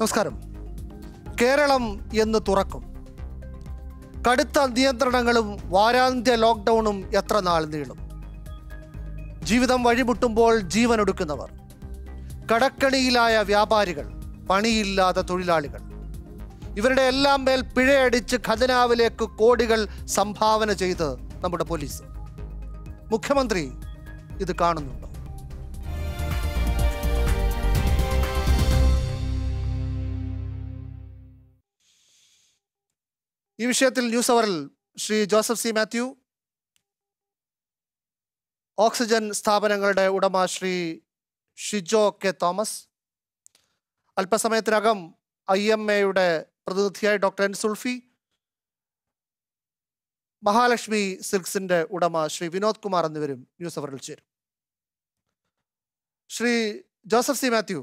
നമസ്കാരം കേരളം എന്ന് തുറക്കും കടുത്ത നിയന്ത്രണങ്ങളും വാരാന്ത്യ ലോക്ക്ഡൗണും എത്ര നാൾ നീളും ജീവിതം വഴിമുട്ടുമ്പോൾ ഒടുക്കുന്നവർ കടക്കണിയിലായ വ്യാപാരികൾ പണിയില്ലാത്ത തൊഴിലാളികൾ ഇവരുടെ എല്ലാം മേൽ പിഴയടിച്ച് ഖജനാവിലേക്ക് കോടികൾ സംഭാവന ചെയ്ത് നമ്മുടെ പോലീസ് മുഖ്യമന്ത്രി ഇത് കാണുന്നുണ്ട് ഈ വിഷയത്തിൽ ന്യൂസ് അവറിൽ ശ്രീ ജോസഫ് സി മാത്യു ഓക്സിജൻ സ്ഥാപനങ്ങളുടെ ഉടമ ശ്രീ ഷിജോ കെ തോമസ് അല്പസമയത്തിനകം ഐ എം എയുടെ പ്രതിനിധിയായി ഡോക്ടർ എൻ സുൾഫി മഹാലക്ഷ്മി സിൽക്സിന്റെ ഉടമ ശ്രീ വിനോദ് കുമാർ എന്നിവരും ന്യൂസ് അവറിൽ ചേരും ശ്രീ ജോസഫ് സി മാത്യു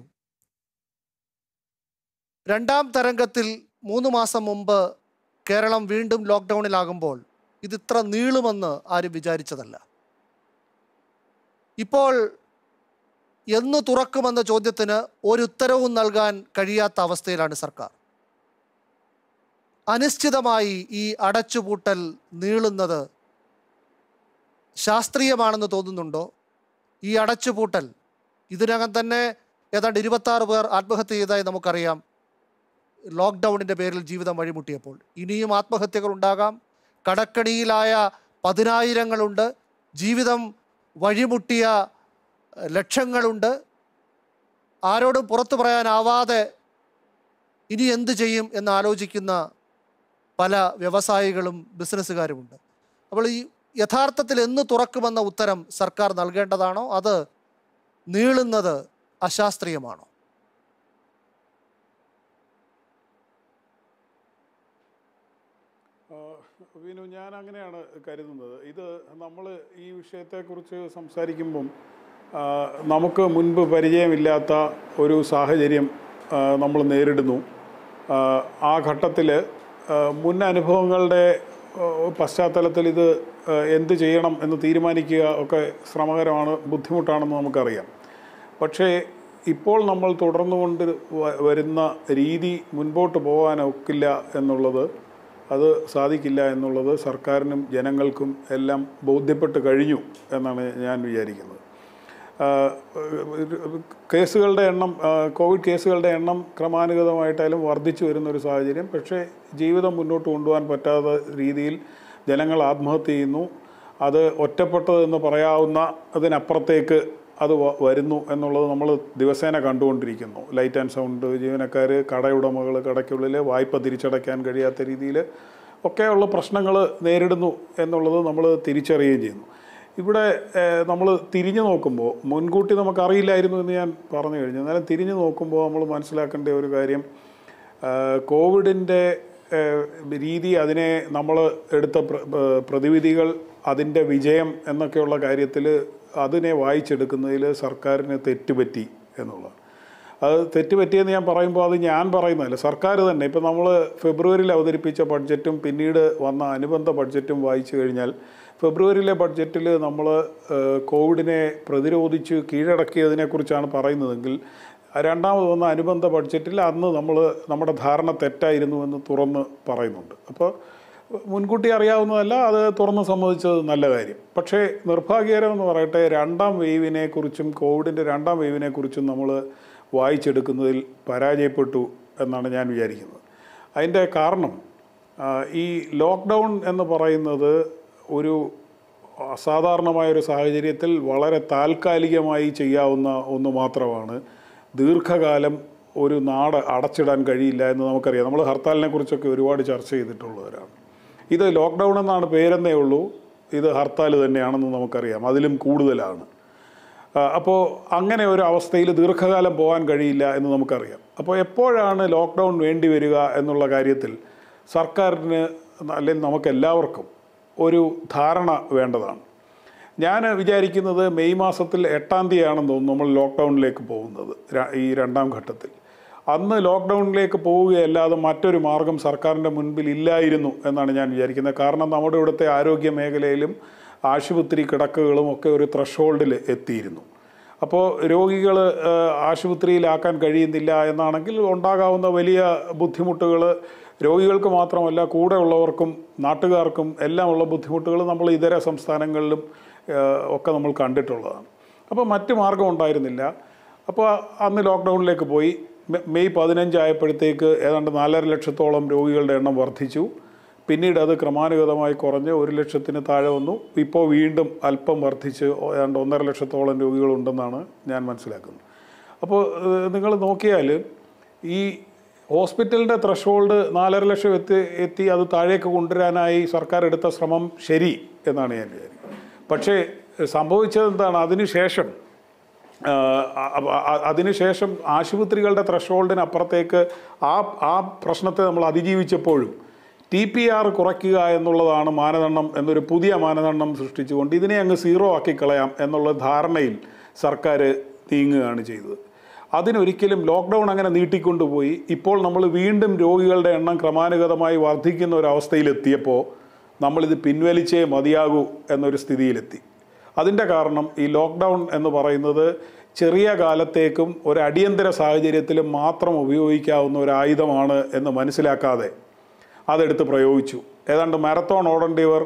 രണ്ടാം തരംഗത്തിൽ മൂന്ന് മാസം മുമ്പ് കേരളം വീണ്ടും ലോക്ക്ഡൗണിലാകുമ്പോൾ ഇതിത്ര നീളുമെന്ന് ആരും വിചാരിച്ചതല്ല ഇപ്പോൾ എന്ന് തുറക്കുമെന്ന ചോദ്യത്തിന് ഒരു ഉത്തരവും നൽകാൻ കഴിയാത്ത അവസ്ഥയിലാണ് സർക്കാർ അനിശ്ചിതമായി ഈ അടച്ചുപൂട്ടൽ നീളുന്നത് ശാസ്ത്രീയമാണെന്ന് തോന്നുന്നുണ്ടോ ഈ അടച്ചുപൂട്ടൽ ഇതിനകം തന്നെ ഏതാണ്ട് ഇരുപത്താറ് പേർ ആത്മഹത്യ ചെയ്തതായി നമുക്കറിയാം ലോക്ക്ഡൗണിൻ്റെ പേരിൽ ജീവിതം വഴിമുട്ടിയപ്പോൾ ഇനിയും ആത്മഹത്യകൾ ഉണ്ടാകാം കടക്കണിയിലായ പതിനായിരങ്ങളുണ്ട് ജീവിതം വഴിമുട്ടിയ ലക്ഷങ്ങളുണ്ട് ആരോടും പുറത്തു പറയാനാവാതെ ഇനി എന്ത് ചെയ്യും എന്ന് ആലോചിക്കുന്ന പല വ്യവസായികളും ബിസിനസ്സുകാരുമുണ്ട് അപ്പോൾ ഈ യഥാർത്ഥത്തിൽ എന്ന് തുറക്കുമെന്ന ഉത്തരം സർക്കാർ നൽകേണ്ടതാണോ അത് നീളുന്നത് അശാസ്ത്രീയമാണോ വിനു ഞാൻ അങ്ങനെയാണ് കരുതുന്നത് ഇത് നമ്മൾ ഈ വിഷയത്തെക്കുറിച്ച് സംസാരിക്കുമ്പം നമുക്ക് മുൻപ് പരിചയമില്ലാത്ത ഒരു സാഹചര്യം നമ്മൾ നേരിടുന്നു ആ ഘട്ടത്തിൽ മുൻ അനുഭവങ്ങളുടെ പശ്ചാത്തലത്തിൽ ഇത് എന്ത് ചെയ്യണം എന്ന് തീരുമാനിക്കുക ഒക്കെ ശ്രമകരമാണ് ബുദ്ധിമുട്ടാണെന്ന് നമുക്കറിയാം പക്ഷേ ഇപ്പോൾ നമ്മൾ തുടർന്നുകൊണ്ട് വരുന്ന രീതി മുൻപോട്ട് പോകാനൊക്കില്ല എന്നുള്ളത് അത് സാധിക്കില്ല എന്നുള്ളത് സർക്കാരിനും ജനങ്ങൾക്കും എല്ലാം ബോധ്യപ്പെട്ട് കഴിഞ്ഞു എന്നാണ് ഞാൻ വിചാരിക്കുന്നത് കേസുകളുടെ എണ്ണം കോവിഡ് കേസുകളുടെ എണ്ണം ക്രമാനുഗതമായിട്ടായാലും വർദ്ധിച്ചു വരുന്ന ഒരു സാഹചര്യം പക്ഷേ ജീവിതം മുന്നോട്ട് കൊണ്ടുപോകാൻ പറ്റാത്ത രീതിയിൽ ജനങ്ങൾ ആത്മഹത്യ ചെയ്യുന്നു അത് ഒറ്റപ്പെട്ടതെന്ന് പറയാവുന്ന അതിനപ്പുറത്തേക്ക് അത് വരുന്നു എന്നുള്ളത് നമ്മൾ ദിവസേന കണ്ടുകൊണ്ടിരിക്കുന്നു ലൈറ്റ് ആൻഡ് സൗണ്ട് ജീവനക്കാർ കടയുടമകൾ കടയ്ക്കുള്ളിൽ വായ്പ തിരിച്ചടയ്ക്കാൻ കഴിയാത്ത രീതിയിൽ ഒക്കെയുള്ള പ്രശ്നങ്ങൾ നേരിടുന്നു എന്നുള്ളത് നമ്മൾ തിരിച്ചറിയുകയും ചെയ്യുന്നു ഇവിടെ നമ്മൾ തിരിഞ്ഞു നോക്കുമ്പോൾ മുൻകൂട്ടി നമുക്കറിയില്ലായിരുന്നു എന്ന് ഞാൻ പറഞ്ഞു കഴിഞ്ഞു എന്നാലും തിരിഞ്ഞു നോക്കുമ്പോൾ നമ്മൾ മനസ്സിലാക്കേണ്ട ഒരു കാര്യം കോവിഡിൻ്റെ രീതി അതിനെ നമ്മൾ എടുത്ത പ്രതിവിധികൾ അതിൻ്റെ വിജയം എന്നൊക്കെയുള്ള കാര്യത്തിൽ അതിനെ വായിച്ചെടുക്കുന്നതിൽ സർക്കാരിന് തെറ്റുപറ്റി എന്നുള്ളതാണ് അത് തെറ്റുപറ്റിയെന്ന് ഞാൻ പറയുമ്പോൾ അത് ഞാൻ പറയുന്നതല്ല സർക്കാർ തന്നെ ഇപ്പം നമ്മൾ ഫെബ്രുവരിയിൽ അവതരിപ്പിച്ച ബഡ്ജറ്റും പിന്നീട് വന്ന അനുബന്ധ ബഡ്ജറ്റും വായിച്ചു കഴിഞ്ഞാൽ ഫെബ്രുവരിയിലെ ബഡ്ജറ്റിൽ നമ്മൾ കോവിഡിനെ പ്രതിരോധിച്ച് കീഴടക്കിയതിനെക്കുറിച്ചാണ് പറയുന്നതെങ്കിൽ രണ്ടാമത് വന്ന അനുബന്ധ ബഡ്ജറ്റിൽ അന്ന് നമ്മൾ നമ്മുടെ ധാരണ തെറ്റായിരുന്നു എന്ന് തുറന്ന് പറയുന്നുണ്ട് അപ്പോൾ മുൻകൂട്ടി അറിയാവുന്നതല്ല അത് തുറന്ന് സമ്മതിച്ചത് നല്ല കാര്യം പക്ഷേ നിർഭാഗ്യകരം എന്ന് പറയട്ടെ രണ്ടാം വേവിനെക്കുറിച്ചും കോവിഡിൻ്റെ രണ്ടാം വേവിനെക്കുറിച്ചും നമ്മൾ വായിച്ചെടുക്കുന്നതിൽ പരാജയപ്പെട്ടു എന്നാണ് ഞാൻ വിചാരിക്കുന്നത് അതിൻ്റെ കാരണം ഈ ലോക്ക്ഡൗൺ എന്ന് പറയുന്നത് ഒരു അസാധാരണമായ ഒരു സാഹചര്യത്തിൽ വളരെ താൽക്കാലികമായി ചെയ്യാവുന്ന ഒന്ന് മാത്രമാണ് ദീർഘകാലം ഒരു നാട് അടച്ചിടാൻ കഴിയില്ല എന്ന് നമുക്കറിയാം നമ്മൾ ഹർത്താലിനെ കുറിച്ചൊക്കെ ഒരുപാട് ചർച്ച ചെയ്തിട്ടുള്ളവരാണ് ഇത് ലോക്ക്ഡൗൺ എന്നാണ് പേരെന്നേ ഉള്ളൂ ഇത് ഹർത്താൽ തന്നെയാണെന്ന് നമുക്കറിയാം അതിലും കൂടുതലാണ് അപ്പോൾ അങ്ങനെ ഒരു അവസ്ഥയിൽ ദീർഘകാലം പോകാൻ കഴിയില്ല എന്ന് നമുക്കറിയാം അപ്പോൾ എപ്പോഴാണ് ലോക്ക്ഡൗൺ വേണ്ടി വരിക എന്നുള്ള കാര്യത്തിൽ സർക്കാരിന് അല്ലെങ്കിൽ നമുക്കെല്ലാവർക്കും ഒരു ധാരണ വേണ്ടതാണ് ഞാൻ വിചാരിക്കുന്നത് മെയ് മാസത്തിൽ എട്ടാം തീയതിയാണെന്ന് തോന്നുന്നു നമ്മൾ ലോക്ക്ഡൗണിലേക്ക് പോകുന്നത് ഈ രണ്ടാം ഘട്ടത്തിൽ അന്ന് ലോക്ക്ഡൗണിലേക്ക് പോവുകയല്ലാതെ മറ്റൊരു മാർഗം സർക്കാരിൻ്റെ മുൻപിൽ ഇല്ലായിരുന്നു എന്നാണ് ഞാൻ വിചാരിക്കുന്നത് കാരണം നമ്മുടെ ഇവിടുത്തെ ആരോഗ്യ മേഖലയിലും ആശുപത്രി കിടക്കുകളും ഒക്കെ ഒരു ത്രഷോൾഡിൽ എത്തിയിരുന്നു അപ്പോൾ രോഗികൾ ആശുപത്രിയിലാക്കാൻ കഴിയുന്നില്ല എന്നാണെങ്കിൽ ഉണ്ടാകാവുന്ന വലിയ ബുദ്ധിമുട്ടുകൾ രോഗികൾക്ക് മാത്രമല്ല കൂടെ ഉള്ളവർക്കും നാട്ടുകാർക്കും ഉള്ള ബുദ്ധിമുട്ടുകൾ നമ്മൾ ഇതര സംസ്ഥാനങ്ങളിലും ഒക്കെ നമ്മൾ കണ്ടിട്ടുള്ളതാണ് അപ്പോൾ മറ്റു മാർഗം ഉണ്ടായിരുന്നില്ല അപ്പോൾ അന്ന് ലോക്ക്ഡൗണിലേക്ക് പോയി മെയ് പതിനഞ്ചായപ്പോഴത്തേക്ക് ഏതാണ്ട് നാലര ലക്ഷത്തോളം രോഗികളുടെ എണ്ണം വർദ്ധിച്ചു പിന്നീട് അത് ക്രമാനുഗതമായി കുറഞ്ഞ് ഒരു ലക്ഷത്തിന് താഴെ വന്നു ഇപ്പോൾ വീണ്ടും അല്പം വർദ്ധിച്ച് ഏതാണ്ട് ഒന്നര ലക്ഷത്തോളം രോഗികളുണ്ടെന്നാണ് ഞാൻ മനസ്സിലാക്കുന്നത് അപ്പോൾ നിങ്ങൾ നോക്കിയാൽ ഈ ഹോസ്പിറ്റലിൻ്റെ ത്രഷോൾഡ് നാലര ലക്ഷം എത്തി എത്തി അത് താഴേക്ക് കൊണ്ടുവരാനായി സർക്കാർ എടുത്ത ശ്രമം ശരി എന്നാണ് ഞാൻ വിചാരിക്കുന്നത് പക്ഷേ സംഭവിച്ചത് എന്താണ് അതിനുശേഷം അതിനുശേഷം ആശുപത്രികളുടെ ത്രഷോൾഡിന് അപ്പുറത്തേക്ക് ആ ആ പ്രശ്നത്തെ നമ്മൾ അതിജീവിച്ചപ്പോഴും ടി പി ആർ കുറയ്ക്കുക എന്നുള്ളതാണ് മാനദണ്ഡം എന്നൊരു പുതിയ മാനദണ്ഡം സൃഷ്ടിച്ചുകൊണ്ട് ഇതിനെ അങ്ങ് സീറോ ആക്കി കളയാം എന്നുള്ള ധാരണയിൽ സർക്കാർ നീങ്ങുകയാണ് ചെയ്തത് അതിനൊരിക്കലും ലോക്ക്ഡൗൺ അങ്ങനെ നീട്ടിക്കൊണ്ടുപോയി ഇപ്പോൾ നമ്മൾ വീണ്ടും രോഗികളുടെ എണ്ണം ക്രമാനുഗതമായി വർദ്ധിക്കുന്ന ഒരു അവസ്ഥയിലെത്തിയപ്പോൾ നമ്മളിത് പിൻവലിച്ചേ മതിയാകൂ എന്നൊരു സ്ഥിതിയിലെത്തി അതിൻ്റെ കാരണം ഈ ലോക്ക്ഡൗൺ എന്ന് പറയുന്നത് ചെറിയ കാലത്തേക്കും ഒരു അടിയന്തര സാഹചര്യത്തിലും മാത്രം ഉപയോഗിക്കാവുന്ന ഒരു ആയുധമാണ് എന്ന് മനസ്സിലാക്കാതെ അതെടുത്ത് പ്രയോഗിച്ചു ഏതാണ്ട് മാരത്തോൺ ഓടേണ്ടിയവർ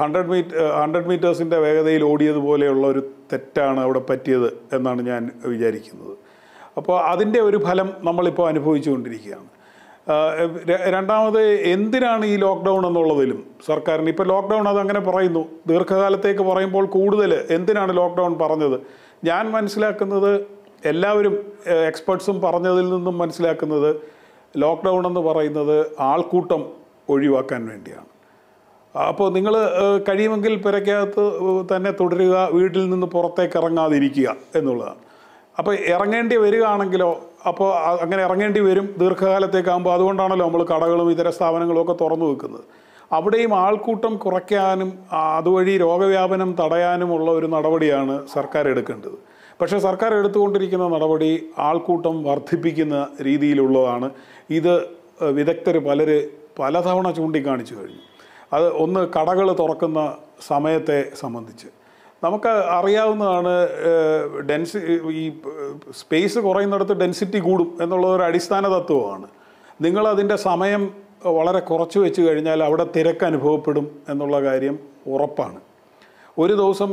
ഹൺഡ്രഡ് മീറ്റ് ഹൺഡ്രഡ് മീറ്റേഴ്സിൻ്റെ വേഗതയിൽ ഓടിയതുപോലെയുള്ള ഒരു തെറ്റാണ് അവിടെ പറ്റിയത് എന്നാണ് ഞാൻ വിചാരിക്കുന്നത് അപ്പോൾ അതിൻ്റെ ഒരു ഫലം നമ്മളിപ്പോൾ അനുഭവിച്ചുകൊണ്ടിരിക്കുകയാണ് രണ്ടാമത് എന്തിനാണ് ഈ ലോക്ക്ഡൗൺ എന്നുള്ളതിലും സർക്കാരിന് ഇപ്പോൾ ലോക്ക്ഡൗൺ അതങ്ങനെ പറയുന്നു ദീർഘകാലത്തേക്ക് പറയുമ്പോൾ കൂടുതൽ എന്തിനാണ് ലോക്ക്ഡൗൺ പറഞ്ഞത് ഞാൻ മനസ്സിലാക്കുന്നത് എല്ലാവരും എക്സ്പേർട്സും പറഞ്ഞതിൽ നിന്നും മനസ്സിലാക്കുന്നത് ലോക്ക്ഡൗൺ എന്ന് പറയുന്നത് ആൾക്കൂട്ടം ഒഴിവാക്കാൻ വേണ്ടിയാണ് അപ്പോൾ നിങ്ങൾ കഴിയുമെങ്കിൽ പിറയ്ക്കകത്ത് തന്നെ തുടരുക വീട്ടിൽ നിന്ന് പുറത്തേക്ക് ഇറങ്ങാതിരിക്കുക എന്നുള്ളതാണ് അപ്പോൾ ഇറങ്ങേണ്ടി വരികയാണെങ്കിലോ അപ്പോൾ അങ്ങനെ ഇറങ്ങേണ്ടി വരും ദീർഘകാലത്തേക്കാകുമ്പോൾ അതുകൊണ്ടാണല്ലോ നമ്മൾ കടകളും ഇതര സ്ഥാപനങ്ങളും ഒക്കെ തുറന്നു വെക്കുന്നത് അവിടെയും ആൾക്കൂട്ടം കുറയ്ക്കാനും അതുവഴി രോഗവ്യാപനം തടയാനുമുള്ള ഒരു നടപടിയാണ് സർക്കാർ എടുക്കേണ്ടത് പക്ഷേ സർക്കാർ എടുത്തുകൊണ്ടിരിക്കുന്ന നടപടി ആൾക്കൂട്ടം വർദ്ധിപ്പിക്കുന്ന രീതിയിലുള്ളതാണ് ഇത് വിദഗ്ധർ പലർ പലതവണ ചൂണ്ടിക്കാണിച്ചു കഴിഞ്ഞു അത് ഒന്ന് കടകൾ തുറക്കുന്ന സമയത്തെ സംബന്ധിച്ച് നമുക്ക് അറിയാവുന്നതാണ് ഡെൻസി ഈ സ്പേസ് കുറയുന്നിടത്ത് ഡെൻസിറ്റി കൂടും എന്നുള്ളത് ഒരു അടിസ്ഥാന തത്വമാണ് നിങ്ങളതിൻ്റെ സമയം വളരെ കുറച്ച് വെച്ച് കഴിഞ്ഞാൽ അവിടെ തിരക്ക് അനുഭവപ്പെടും എന്നുള്ള കാര്യം ഉറപ്പാണ് ഒരു ദിവസം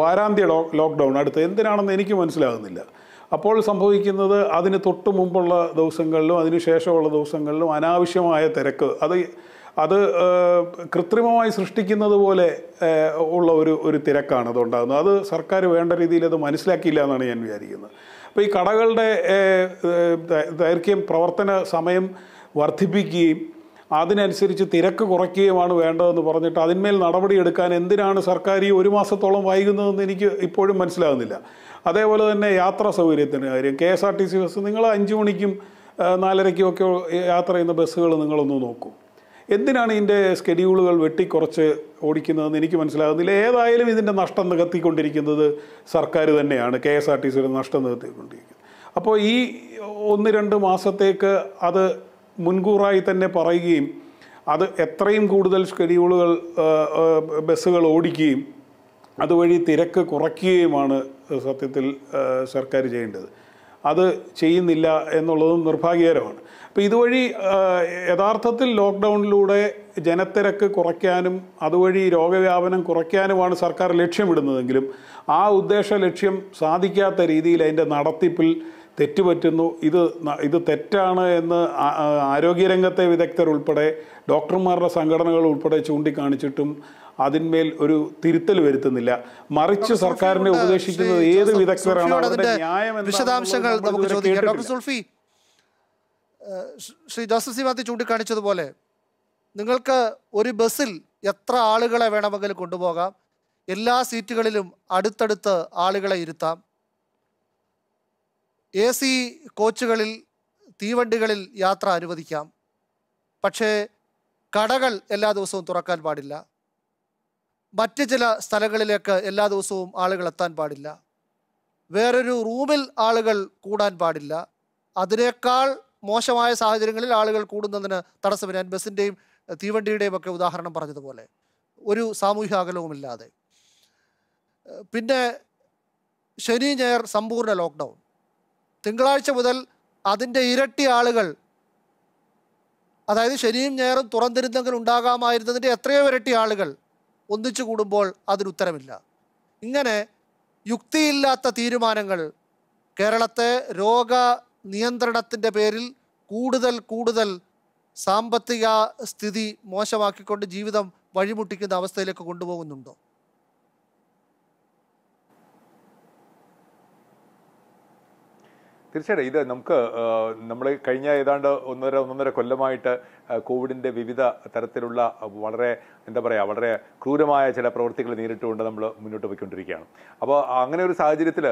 വാരാന്ത്യ ലോ ലോക്ക്ഡൗൺ അടുത്ത് എന്തിനാണെന്ന് എനിക്ക് മനസ്സിലാകുന്നില്ല അപ്പോൾ സംഭവിക്കുന്നത് അതിന് തൊട്ട് മുമ്പുള്ള ദിവസങ്ങളിലും അതിന് ശേഷമുള്ള ദിവസങ്ങളിലും അനാവശ്യമായ തിരക്ക് അത് അത് കൃത്രിമമായി സൃഷ്ടിക്കുന്നത് പോലെ ഉള്ള ഒരു ഒരു തിരക്കാണ് അതുണ്ടാകുന്നത് അത് സർക്കാർ വേണ്ട രീതിയിൽ അത് മനസ്സിലാക്കിയില്ല എന്നാണ് ഞാൻ വിചാരിക്കുന്നത് അപ്പോൾ ഈ കടകളുടെ ദൈർഘ്യം പ്രവർത്തന സമയം വർദ്ധിപ്പിക്കുകയും അതിനനുസരിച്ച് തിരക്ക് കുറയ്ക്കുകയുമാണ് വേണ്ടതെന്ന് പറഞ്ഞിട്ട് അതിന്മേൽ നടപടിയെടുക്കാൻ എന്തിനാണ് സർക്കാർ ഈ ഒരു മാസത്തോളം വൈകുന്നതെന്ന് എനിക്ക് ഇപ്പോഴും മനസ്സിലാകുന്നില്ല അതേപോലെ തന്നെ യാത്രാ സൗകര്യത്തിന് കാര്യം K S R T C bus നിങ്ങൾ അഞ്ച് മണിക്കും നാലരയ്ക്കും ഒക്കെ യാത്ര ചെയ്യുന്ന ബസ്സുകൾ നിങ്ങളൊന്ന് നോക്കൂ എന്തിനാണ് ഇതിൻ്റെ സ്കെഡ്യൂളുകൾ വെട്ടിക്കുറച്ച് ഓടിക്കുന്നതെന്ന് എനിക്ക് മനസ്സിലാകുന്നില്ല ഏതായാലും ഇതിൻ്റെ നഷ്ടം നികത്തിക്കൊണ്ടിരിക്കുന്നത് സർക്കാർ തന്നെയാണ് കെ എസ് ആർ ടി സിയുടെ നഷ്ടം നികത്തിക്കൊണ്ടിരിക്കുന്നത് അപ്പോൾ ഈ ഒന്ന് രണ്ട് മാസത്തേക്ക് അത് മുൻകൂറായി തന്നെ പറയുകയും അത് എത്രയും കൂടുതൽ സ്കെഡ്യൂളുകൾ ബസ്സുകൾ ഓടിക്കുകയും അതുവഴി തിരക്ക് കുറയ്ക്കുകയുമാണ് സത്യത്തിൽ സർക്കാർ ചെയ്യേണ്ടത് അത് ചെയ്യുന്നില്ല എന്നുള്ളതും നിർഭാഗ്യകരമാണ് അപ്പോൾ ഇതുവഴി യഥാർത്ഥത്തിൽ ലോക്ക്ഡൗണിലൂടെ ജനത്തിരക്ക് കുറയ്ക്കാനും അതുവഴി രോഗവ്യാപനം കുറയ്ക്കാനുമാണ് സർക്കാർ ലക്ഷ്യമിടുന്നതെങ്കിലും ആ ഉദ്ദേശ ലക്ഷ്യം സാധിക്കാത്ത രീതിയിൽ അതിൻ്റെ നടത്തിപ്പിൽ തെറ്റുപറ്റുന്നു ഇത് ഇത് തെറ്റാണ് എന്ന് ആരോഗ്യരംഗത്തെ വിദഗ്ധർ ഉൾപ്പെടെ ഡോക്ടർമാരുടെ സംഘടനകൾ ഉൾപ്പെടെ ചൂണ്ടിക്കാണിച്ചിട്ടും അതിന്മേൽ ഒരു തിരുത്തൽ വരുത്തുന്നില്ല മറിച്ച് സർക്കാരിനെ ഉപദേശിക്കുന്നത് ഏത് വിദഗ്ധരാണ് നമുക്ക് ഡോക്ടർ ശ്രീ ജോസഫ് സിമാത്തി ചൂണ്ടിക്കാണിച്ചതുപോലെ നിങ്ങൾക്ക് ഒരു ബസ്സിൽ എത്ര ആളുകളെ വേണമെങ്കിലും കൊണ്ടുപോകാം എല്ലാ സീറ്റുകളിലും അടുത്തടുത്ത് ആളുകളെ ഇരുത്താം എ സി കോച്ചുകളിൽ തീവണ്ടികളിൽ യാത്ര അനുവദിക്കാം പക്ഷേ കടകൾ എല്ലാ ദിവസവും തുറക്കാൻ പാടില്ല മറ്റ് ചില സ്ഥലങ്ങളിലേക്ക് എല്ലാ ദിവസവും ആളുകൾ എത്താൻ പാടില്ല വേറൊരു റൂമിൽ ആളുകൾ കൂടാൻ പാടില്ല അതിനേക്കാൾ മോശമായ സാഹചര്യങ്ങളിൽ ആളുകൾ കൂടുന്നതിന് തടസ്സം ഞാൻ ബസ്സിൻ്റെയും തീവണ്ടിയുടെയും ഒക്കെ ഉദാഹരണം പറഞ്ഞതുപോലെ ഒരു സാമൂഹ്യ അകലവുമില്ലാതെ പിന്നെ ശനി ഞായർ സമ്പൂർണ്ണ ലോക്ക്ഡൗൺ തിങ്കളാഴ്ച മുതൽ അതിൻ്റെ ഇരട്ടി ആളുകൾ അതായത് ശനിയും ഞായറും തുറന്നിരുന്നെങ്കിൽ ഉണ്ടാകാമായിരുന്നതിൻ്റെ എത്രയോ ഇരട്ടി ആളുകൾ ഒന്നിച്ചു കൂടുമ്പോൾ അതിനുത്തരമില്ല ഇങ്ങനെ യുക്തിയില്ലാത്ത തീരുമാനങ്ങൾ കേരളത്തെ രോഗ നിയന്ത്രണത്തിൻ്റെ പേരിൽ കൂടുതൽ കൂടുതൽ സാമ്പത്തിക സ്ഥിതി മോശമാക്കിക്കൊണ്ട് ജീവിതം വഴിമുട്ടിക്കുന്ന അവസ്ഥയിലേക്ക് കൊണ്ടുപോകുന്നുണ്ടോ തീർച്ചയായിട്ടും ഇത് നമുക്ക് നമ്മൾ കഴിഞ്ഞ ഏതാണ്ട് ഒന്നര ഒന്നൊന്നര കൊല്ലമായിട്ട് കോവിഡിൻ്റെ വിവിധ തരത്തിലുള്ള വളരെ എന്താ പറയുക വളരെ ക്രൂരമായ ചില പ്രവൃത്തികൾ നേരിട്ടുകൊണ്ട് നമ്മൾ മുന്നോട്ട് പോയിക്കൊണ്ടിരിക്കുകയാണ് അപ്പോൾ അങ്ങനെ ഒരു സാഹചര്യത്തിൽ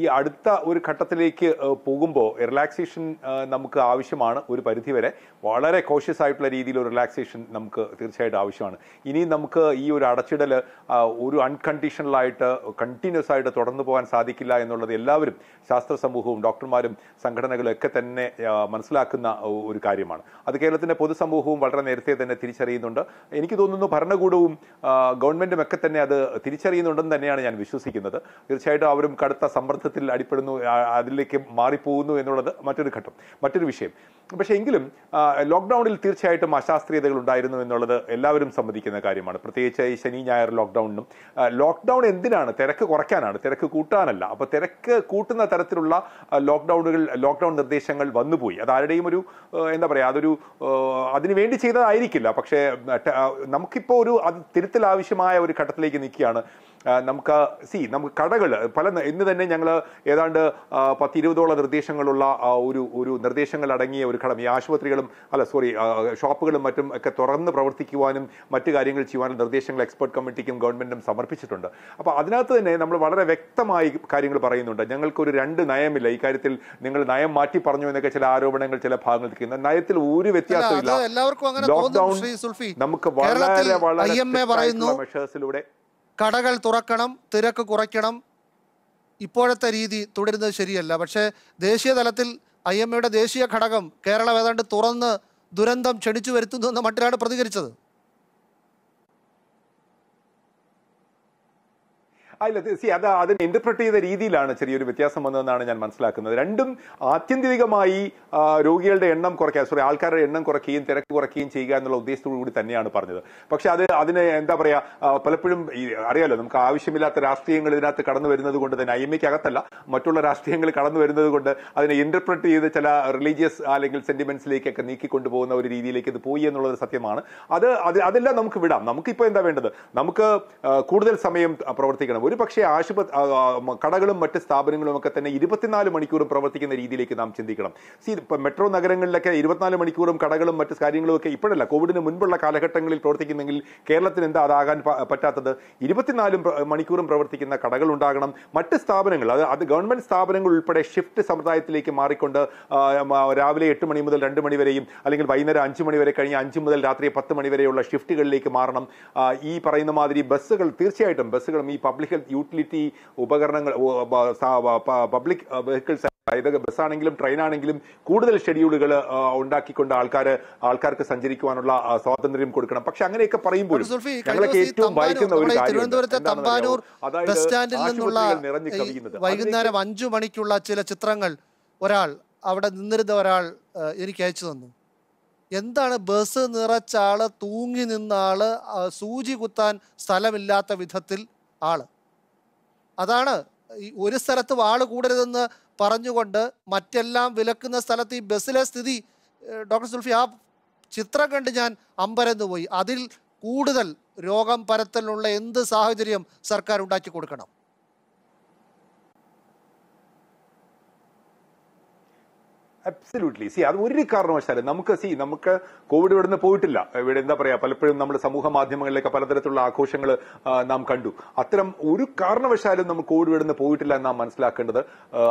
ഈ അടുത്ത ഒരു ഘട്ടത്തിലേക്ക് പോകുമ്പോൾ റിലാക്സേഷൻ നമുക്ക് ആവശ്യമാണ് ഒരു പരിധിവരെ വളരെ കോഷ്യസ് ആയിട്ടുള്ള രീതിയിൽ ഒരു റിലാക്സേഷൻ നമുക്ക് തീർച്ചയായിട്ടും ആവശ്യമാണ് ഇനി നമുക്ക് ഈ ഒരു അടച്ചിടൽ ഒരു അൺകണ്ടീഷണലായിട്ട് കണ്ടിന്യൂസ് ആയിട്ട് തുടർന്നു പോകാൻ സാധിക്കില്ല എന്നുള്ളത് എല്ലാവരും ശാസ്ത്ര സമൂഹവും ഡോക്ടർമാരും സംഘടനകളും ഒക്കെ തന്നെ മനസ്സിലാക്കുന്ന ഒരു കാര്യമാണ് അത് കേരളത്തിൻ്റെ പൊതുസമൂഹവും വളരെ നേരത്തെ തന്നെ തിരിച്ചറിയുന്നുണ്ട് എനിക്ക് തോന്നുന്നു ഭരണകൂടവും ഗവൺമെൻറ്റും ഒക്കെ തന്നെ അത് തിരിച്ചറിയുന്നുണ്ടെന്ന് തന്നെയാണ് ഞാൻ വിശ്വസിക്കുന്നത് തീർച്ചയായിട്ടും അവരും കടുത്ത സമ്മർദ്ദത്തിൽ അടിപ്പെടുന്നു അതിലേക്ക് മാറിപ്പോകുന്നു എന്നുള്ളത് മറ്റൊരു ഘട്ടം മറ്റൊരു വിഷയം പക്ഷേ എങ്കിലും ലോക്ക്ഡൗണിൽ തീർച്ചയായിട്ടും അശാസ്ത്രീയതകൾ ഉണ്ടായിരുന്നു എന്നുള്ളത് എല്ലാവരും സമ്മതിക്കുന്ന കാര്യമാണ് പ്രത്യേകിച്ച് ഈ ശനി ഞായർ ലോക്ക്ഡൗണിനും ലോക്ക്ഡൗൺ എന്തിനാണ് തിരക്ക് കുറയ്ക്കാനാണ് തിരക്ക് കൂട്ടാനല്ല അപ്പോൾ തിരക്ക് കൂട്ടുന്ന തരത്തിലുള്ള ലോക്ക്ഡൗണുകൾ ലോക്ക്ഡൗൺ നിർദ്ദേശങ്ങൾ വന്നുപോയി അതാരുടെയും ഒരു എന്താ പറയുക അതൊരു അതിനുവേണ്ടി ചെയ്തതായിരിക്കില്ല പക്ഷേ നമുക്കിപ്പോൾ ഒരു അത് തിരുത്തൽ ആവശ്യമായ ഒരു ഘട്ടത്തിലേക്ക് നിൽക്കുകയാണ് നമുക്ക് സി നമുക്ക് കടകൾ പല ഇന്ന് തന്നെ ഞങ്ങൾ ഏതാണ്ട് പത്തിരുപതോളം നിർദ്ദേശങ്ങളുള്ള ഒരു ഒരു നിർദ്ദേശങ്ങൾ അടങ്ങിയ ഒരു കടം ഈ ആശുപത്രികളും അല്ല സോറി ഷോപ്പുകളും മറ്റും ഒക്കെ തുറന്ന് പ്രവർത്തിക്കുവാനും മറ്റു കാര്യങ്ങൾ ചെയ്യുവാനും നിർദ്ദേശങ്ങൾ എക്സ്പെർട്ട് കമ്മിറ്റിക്കും ഗവൺമെൻറ്റും സമർപ്പിച്ചിട്ടുണ്ട് അപ്പോൾ അതിനകത്ത് തന്നെ നമ്മൾ വളരെ വ്യക്തമായി കാര്യങ്ങൾ പറയുന്നുണ്ട് ഞങ്ങൾക്കൊരു രണ്ട് നയമില്ല ഇക്കാര്യത്തിൽ നിങ്ങൾ നയം മാറ്റി പറഞ്ഞു എന്നൊക്കെ ചില ആരോപണങ്ങൾ ചില ഭാഗങ്ങൾ നയത്തിൽ ഒരു വ്യത്യാസമില്ല ലോക്ക്ഡൌൺ നമുക്ക് വളരെ വളരെ പറയുന്നു മെഷേഴ്സിലൂടെ കടകൾ തുറക്കണം തിരക്ക് കുറയ്ക്കണം ഇപ്പോഴത്തെ രീതി തുടരുന്നത് ശരിയല്ല പക്ഷേ ദേശീയ തലത്തിൽ ഐ എം എയുടെ ദേശീയ ഘടകം കേരളം ഏതാണ്ട് തുറന്ന് ദുരന്തം ക്ഷണിച്ചു വരുത്തുന്നു എന്ന് മറ്റൊരാൾ പ്രതികരിച്ചത് അല്ല സി അത് അതിനെ ഇന്റർപ്രറ്റ് ചെയ്ത രീതിയിലാണ് ചെറിയൊരു വ്യത്യാസം വന്നതെന്നാണ് ഞാൻ മനസ്സിലാക്കുന്നത് രണ്ടും ആത്യന്തികമായി രോഗികളുടെ എണ്ണം കുറയ്ക്കുക സോറി ആൾക്കാരുടെ എണ്ണം കുറയ്ക്കുകയും തിരക്ക് കുറയ്ക്കുകയും ചെയ്യുക എന്നുള്ള ഉദ്ദേശത്തോടു കൂടി തന്നെയാണ് പറഞ്ഞത് പക്ഷെ അത് അതിന് എന്താ പറയാ പലപ്പോഴും അറിയാലോ നമുക്ക് ആവശ്യമില്ലാത്ത രാഷ്ട്രീയങ്ങൾ ഇതിനകത്ത് കടന്നു വരുന്നത് കൊണ്ട് തന്നെ ഐ എം എക്ക് അകത്തല്ല മറ്റുള്ള രാഷ്ട്രീയങ്ങൾ കടന്നു വരുന്നത് കൊണ്ട് അതിനെ ഇന്റർപ്രറ്റ് ചെയ്ത് ചില റിലീജിയസ് അല്ലെങ്കിൽ സെന്റിമെന്റ്സിലേക്കൊക്കെ നീക്കിക്കൊണ്ടുപോകുന്ന ഒരു രീതിയിലേക്ക് ഇത് പോയി എന്നുള്ളത് സത്യമാണ് അത് അത് അതെല്ലാം നമുക്ക് വിടാം നമുക്കിപ്പോൾ എന്താ വേണ്ടത് നമുക്ക് കൂടുതൽ സമയം പ്രവർത്തിക്കണം ഒരു പക്ഷേ ആശുപത്രി കടകളും മറ്റ് സ്ഥാപനങ്ങളും ഒക്കെ തന്നെ ഇരുപത്തിനാല് മണിക്കൂറും പ്രവർത്തിക്കുന്ന രീതിയിലേക്ക് നാം ചിന്തിക്കണം സി ഇപ്പം മെട്രോ നഗരങ്ങളിലൊക്കെ ഇരുപത്തിനാല് മണിക്കൂറും കടകളും മറ്റ് കാര്യങ്ങളും ഒക്കെ ഇപ്പോഴല്ല കോവിഡിന് മുൻപുള്ള കാലഘട്ടങ്ങളിൽ പ്രവർത്തിക്കുന്നെങ്കിൽ കേരളത്തിന് എന്താ അതാകാൻ പറ്റാത്തത് ഇരുപത്തിനാലും മണിക്കൂറും പ്രവർത്തിക്കുന്ന കടകൾ ഉണ്ടാകണം മറ്റ് സ്ഥാപനങ്ങൾ അത് അത് ഗവൺമെന്റ് സ്ഥാപനങ്ങൾ ഉൾപ്പെടെ ഷിഫ്റ്റ് സമുദായത്തിലേക്ക് മാറിക്കൊണ്ട് രാവിലെ എട്ട് മണി മുതൽ രണ്ട് മണി വരെയും അല്ലെങ്കിൽ വൈകുന്നേരം അഞ്ച് മണി വരെ കഴിഞ്ഞ് അഞ്ച് മുതൽ രാത്രി പത്ത് മണി വരെയുള്ള ഷിഫ്റ്റുകളിലേക്ക് മാറണം ഈ പറയുന്ന മാതിരി ബസ്സുകൾ തീർച്ചയായിട്ടും ബസ്സുകളും ഈ പബ്ലിക് യൂട്ടിലിറ്റി ഉപകരണങ്ങൾ പബ്ലിക് വെഹിക്കിൾസ് അതായത് ബസ്സാണെങ്കിലും ട്രെയിനാണെങ്കിലും കൂടുതൽ ഷെഡ്യൂളുകൾ ഉണ്ടാക്കിക്കൊണ്ട് ആൾക്കാർ ആൾക്കാർക്ക് സഞ്ചരിക്കുവാനുള്ള സ്വാതന്ത്ര്യം കൊടുക്കണം പക്ഷെ അങ്ങനെയൊക്കെ പറയുമ്പോൾ ഞങ്ങളൊക്കെ ഏറ്റവും ഭയക്കുന്ന ഒരു കാര്യം വൈകുന്നേരം അഞ്ചു മണിക്കുള്ള ചില ചിത്രങ്ങൾ ഒരാൾ അവിടെ നിന്നിരുന്ന ഒരാൾ എനിക്ക് അയച്ചു തന്നു എന്താണ് ബസ് നിറച്ച തൂങ്ങി നിന്ന സൂചി കുത്താൻ സ്ഥലമില്ലാത്ത വിധത്തിൽ ആള് അതാണ് ഒരു സ്ഥലത്ത് വാള് കൂടരുതെന്ന് പറഞ്ഞുകൊണ്ട് മറ്റെല്ലാം വിലക്കുന്ന സ്ഥലത്ത് ഈ ബസ്സിലെ സ്ഥിതി ഡോക്ടർ സുൽഫി ആ ചിത്രം കണ്ട് ഞാൻ അമ്പരന്ന് പോയി അതിൽ കൂടുതൽ രോഗം പരത്തലിനുള്ള എന്ത് സാഹചര്യം സർക്കാർ ഉണ്ടാക്കി കൊടുക്കണം അബ്സല്യൂട്ട്ലി സി അത് ഒരു കാരണവശാലും നമുക്ക് സി നമുക്ക് കോവിഡ് ഇവിടുന്ന് പോയിട്ടില്ല ഇവിടെ എന്താ പറയാ പലപ്പോഴും നമ്മൾ സമൂഹ മാധ്യമങ്ങളിലൊക്കെ പലതരത്തിലുള്ള ആഘോഷങ്ങൾ നാം കണ്ടു അത്തരം ഒരു കാരണവശാലും നമുക്ക് കോവിഡ് ഇവിടുന്ന് പോയിട്ടില്ല എന്ന് നാം മനസ്സിലാക്കേണ്ടത്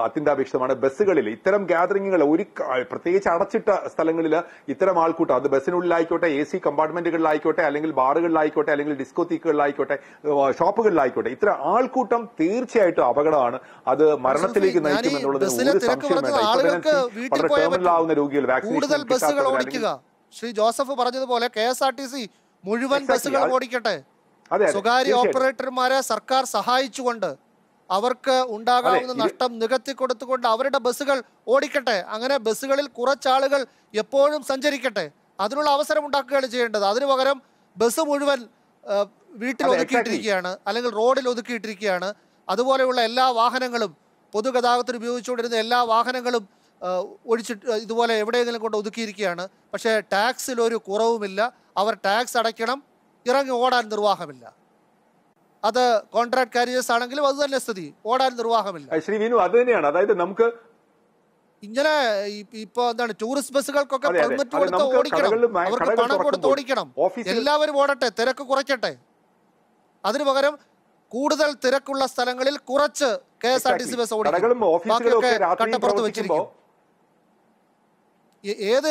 അത്യന്താപേക്ഷിതമാണ് ബസ്സുകളിൽ ഇത്തരം ഗ്യാതറിങ്ങുകൾ ഒരു പ്രത്യേകിച്ച് അടച്ചിട്ട സ്ഥലങ്ങളിൽ ഇത്തരം ആൾക്കൂട്ടം അത് ബസ്സിനുള്ളിലായിക്കോട്ടെ എ സി കമ്പാർട്ട്മെന്റുകളിലായിക്കോട്ടെ അല്ലെങ്കിൽ ബാറുകളിലായിക്കോട്ടെ അല്ലെങ്കിൽ ഡിസ്കോത്തീക്കുകളിലായിക്കോട്ടെ ഷോപ്പുകളിലായിക്കോട്ടെ ഇത്തരം ആൾക്കൂട്ടം തീർച്ചയായിട്ടും അപകടമാണ് അത് മരണത്തിലേക്ക് നയിക്കും ഒരു സംശയമല്ല ബസ്സിൽ പോയാൽ കൂടുതൽ ബസ്സുകൾ ഓടിക്കുക ശ്രീ ജോസഫ് പറഞ്ഞതുപോലെ K S R T C മുഴുവൻ ബസ്സുകൾ ഓടിക്കട്ടെ സ്വകാര്യ ഓപ്പറേറ്റർമാരെ സർക്കാർ സഹായിച്ചുകൊണ്ട് അവർക്ക് ഉണ്ടാകാവുന്ന നഷ്ടം നികത്തി കൊടുത്തുകൊണ്ട് അവരുടെ ബസ്സുകൾ ഓടിക്കട്ടെ അങ്ങനെ ബസ്സുകളിൽ കുറച്ചാളുകൾ എപ്പോഴും സഞ്ചരിക്കട്ടെ അതിനുള്ള അവസരം ഉണ്ടാക്കുകയാണ് ചെയ്യേണ്ടത് അതിനു പകരം ബസ് മുഴുവൻ വീട്ടിൽ ഒതുക്കിയിട്ടിരിക്കുകയാണ് അല്ലെങ്കിൽ റോഡിൽ ഒതുക്കിയിട്ടിരിക്കുകയാണ് അതുപോലെയുള്ള എല്ലാ വാഹനങ്ങളും പൊതുഗതാഗതത്തിന് ഉപയോഗിച്ചുകൊണ്ടിരുന്ന എല്ലാ വാഹനങ്ങളും ഒഴിച്ചിട്ട് ഇതുപോലെ എവിടെയെങ്കിലും കൊണ്ട് ഒതുക്കിയിരിക്കുകയാണ് പക്ഷേ ടാക്സിൽ ഒരു കുറവുമില്ല അവർ ടാക്സ് അടയ്ക്കണം ഇറങ്ങി ഓടാൻ നിർവാഹമില്ല അത് കോൺട്രാക്ട് കാരിയേഴ്സ് ആണെങ്കിലും അത് തന്നെ സ്ഥിതി ഓടാൻ നിർവാഹമില്ല അത് തന്നെയാണ് അതായത് നമുക്ക് ഇങ്ങനെ ഇപ്പൊ എന്താണ് ടൂറിസ്റ്റ് ബസ്സുകൾക്കൊക്കെ പെർമിറ്റ് കൊടുത്ത് ഓടിക്കണം അവർക്ക് പണം കൊടുത്ത് ഓടിക്കണം എല്ലാവരും ഓടട്ടെ തിരക്ക് കുറയ്ക്കട്ടെ അതിനു പകരം കൂടുതൽ തിരക്കുള്ള സ്ഥലങ്ങളിൽ കുറച്ച് K S R T C bus ഓടിക്കും ബാക്കിയൊക്കെ കട്ടപ്പുറത്ത് വെച്ചിരിക്കും ഏത്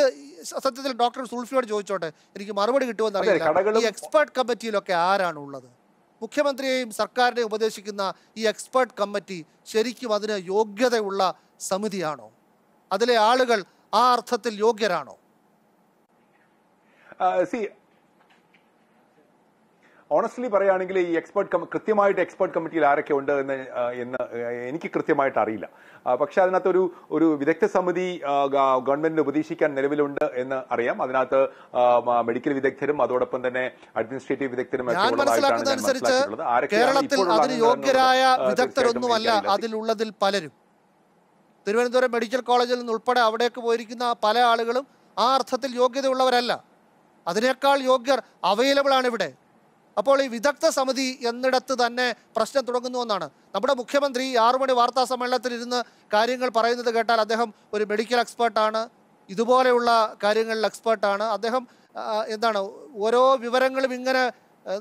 സത്യത്തിൽ ഡോക്ടർ സുൽഫിയോട് ചോദിച്ചോട്ടെ എനിക്ക് മറുപടി കിട്ടുമെന്ന് അറിയില്ല ഈ എക്സ്പേർട്ട് കമ്മിറ്റിയിലൊക്കെ ആരാണ് ഉള്ളത് മുഖ്യമന്ത്രിയെയും സർക്കാരിനെയും ഉപദേശിക്കുന്ന ഈ എക്സ്പേർട്ട് കമ്മിറ്റി ശരിക്കും അതിന് യോഗ്യതയുള്ള സമിതിയാണോ അതിലെ ആളുകൾ ആ അർത്ഥത്തിൽ യോഗ്യരാണോ സി ഓണസ്റ്റ്ലി പറയുകയാണെങ്കിൽ ഈ എക്സ്പേർട്ട് കൃത്യമായിട്ട് എക്സ്പേർട്ട് കമ്മിറ്റിയിൽ ആരൊക്കെ ഉണ്ട് എന്ന് എന്ന് എനിക്ക് കൃത്യമായിട്ട് അറിയില്ല പക്ഷേ അതിനകത്തൊരു ഒരു വിദഗ്ധ സമിതി ഗവൺമെന്റിനെ ഉപദേശിക്കാൻ നിലവിലുണ്ട് എന്ന് അറിയാം അതിനകത്ത് മെഡിക്കൽ വിദഗ്ധരും അതോടൊപ്പം തന്നെ അഡ്മിനിസ്ട്രേറ്റീവ് വിദഗ്ധരും കേരളത്തിൽ അതിന് യോഗ്യരായ അതിലുള്ളതിൽ പലരും തിരുവനന്തപുരം മെഡിക്കൽ കോളേജിൽ നിന്ന് ഉൾപ്പെടെ അവിടേക്ക് പോയിരിക്കുന്ന പല ആളുകളും ആ അർത്ഥത്തിൽ യോഗ്യതയുള്ളവരല്ല അതിനേക്കാൾ യോഗ്യർ അവൈലബിൾ ആണ് ഇവിടെ അപ്പോൾ ഈ വിദഗ്ധ സമിതി എന്നിടത്ത് തന്നെ പ്രശ്നം തുടങ്ങുന്നുവെന്നാണ് നമ്മുടെ മുഖ്യമന്ത്രി ആറുമണി വാർത്താ സമ്മേളനത്തിൽ ഇരുന്ന് കാര്യങ്ങൾ പറയുന്നത് കേട്ടാൽ അദ്ദേഹം ഒരു മെഡിക്കൽ എക്സ്പേർട്ടാണ് ഇതുപോലെയുള്ള കാര്യങ്ങളിൽ എക്സ്പേർട്ടാണ് അദ്ദേഹം എന്താണ് ഓരോ വിവരങ്ങളും ഇങ്ങനെ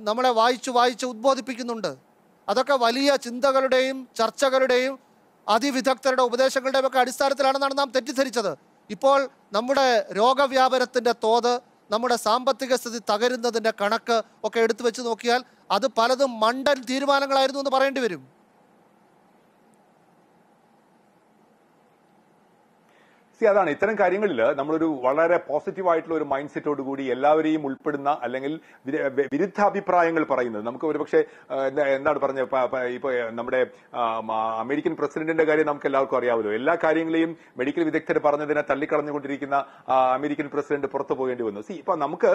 നമ്മളെ വായിച്ചു വായിച്ച് ഉദ്ബോധിപ്പിക്കുന്നുണ്ട് അതൊക്കെ വലിയ ചിന്തകളുടെയും ചർച്ചകളുടെയും അതിവിദഗ്ധരുടെ ഉപദേശങ്ങളുടെയും ഒക്കെ അടിസ്ഥാനത്തിലാണെന്നാണ് നാം തെറ്റിദ്ധരിച്ചത് ഇപ്പോൾ നമ്മുടെ രോഗവ്യാപനത്തിൻ്റെ തോത് നമ്മുടെ സാമ്പത്തിക സ്ഥിതി തകരുന്നതിൻ്റെ കണക്ക് ഒക്കെ എടുത്തു വെച്ച് നോക്കിയാൽ അത് പലതും മണ്ടൻ തീരുമാനങ്ങളായിരുന്നു എന്ന് പറയേണ്ടി വരും സി അതാണ് ഇത്തരം കാര്യങ്ങളിൽ നമ്മളൊരു വളരെ പോസിറ്റീവ് ആയിട്ടുള്ള ഒരു മൈൻഡ് സെറ്റോട് കൂടി എല്ലാവരെയും ഉൾപ്പെടുന്ന അല്ലെങ്കിൽ വിരുദ്ധ അഭിപ്രായങ്ങൾ പറയുന്നത് നമുക്ക് ഒരുപക്ഷെ എന്താണ് പറഞ്ഞ ഇപ്പൊ നമ്മുടെ അമേരിക്കൻ പ്രസിഡന്റിന്റെ കാര്യം നമുക്ക് എല്ലാവർക്കും അറിയാമല്ലോ എല്ലാ കാര്യങ്ങളെയും മെഡിക്കൽ വിദഗ്ധർ പറഞ്ഞതിനെ തള്ളിക്കളഞ്ഞുകൊണ്ടിരിക്കുന്ന അമേരിക്കൻ പ്രസിഡന്റ് പുറത്തു പോകേണ്ടി വന്നു സി ഇപ്പൊ നമുക്ക്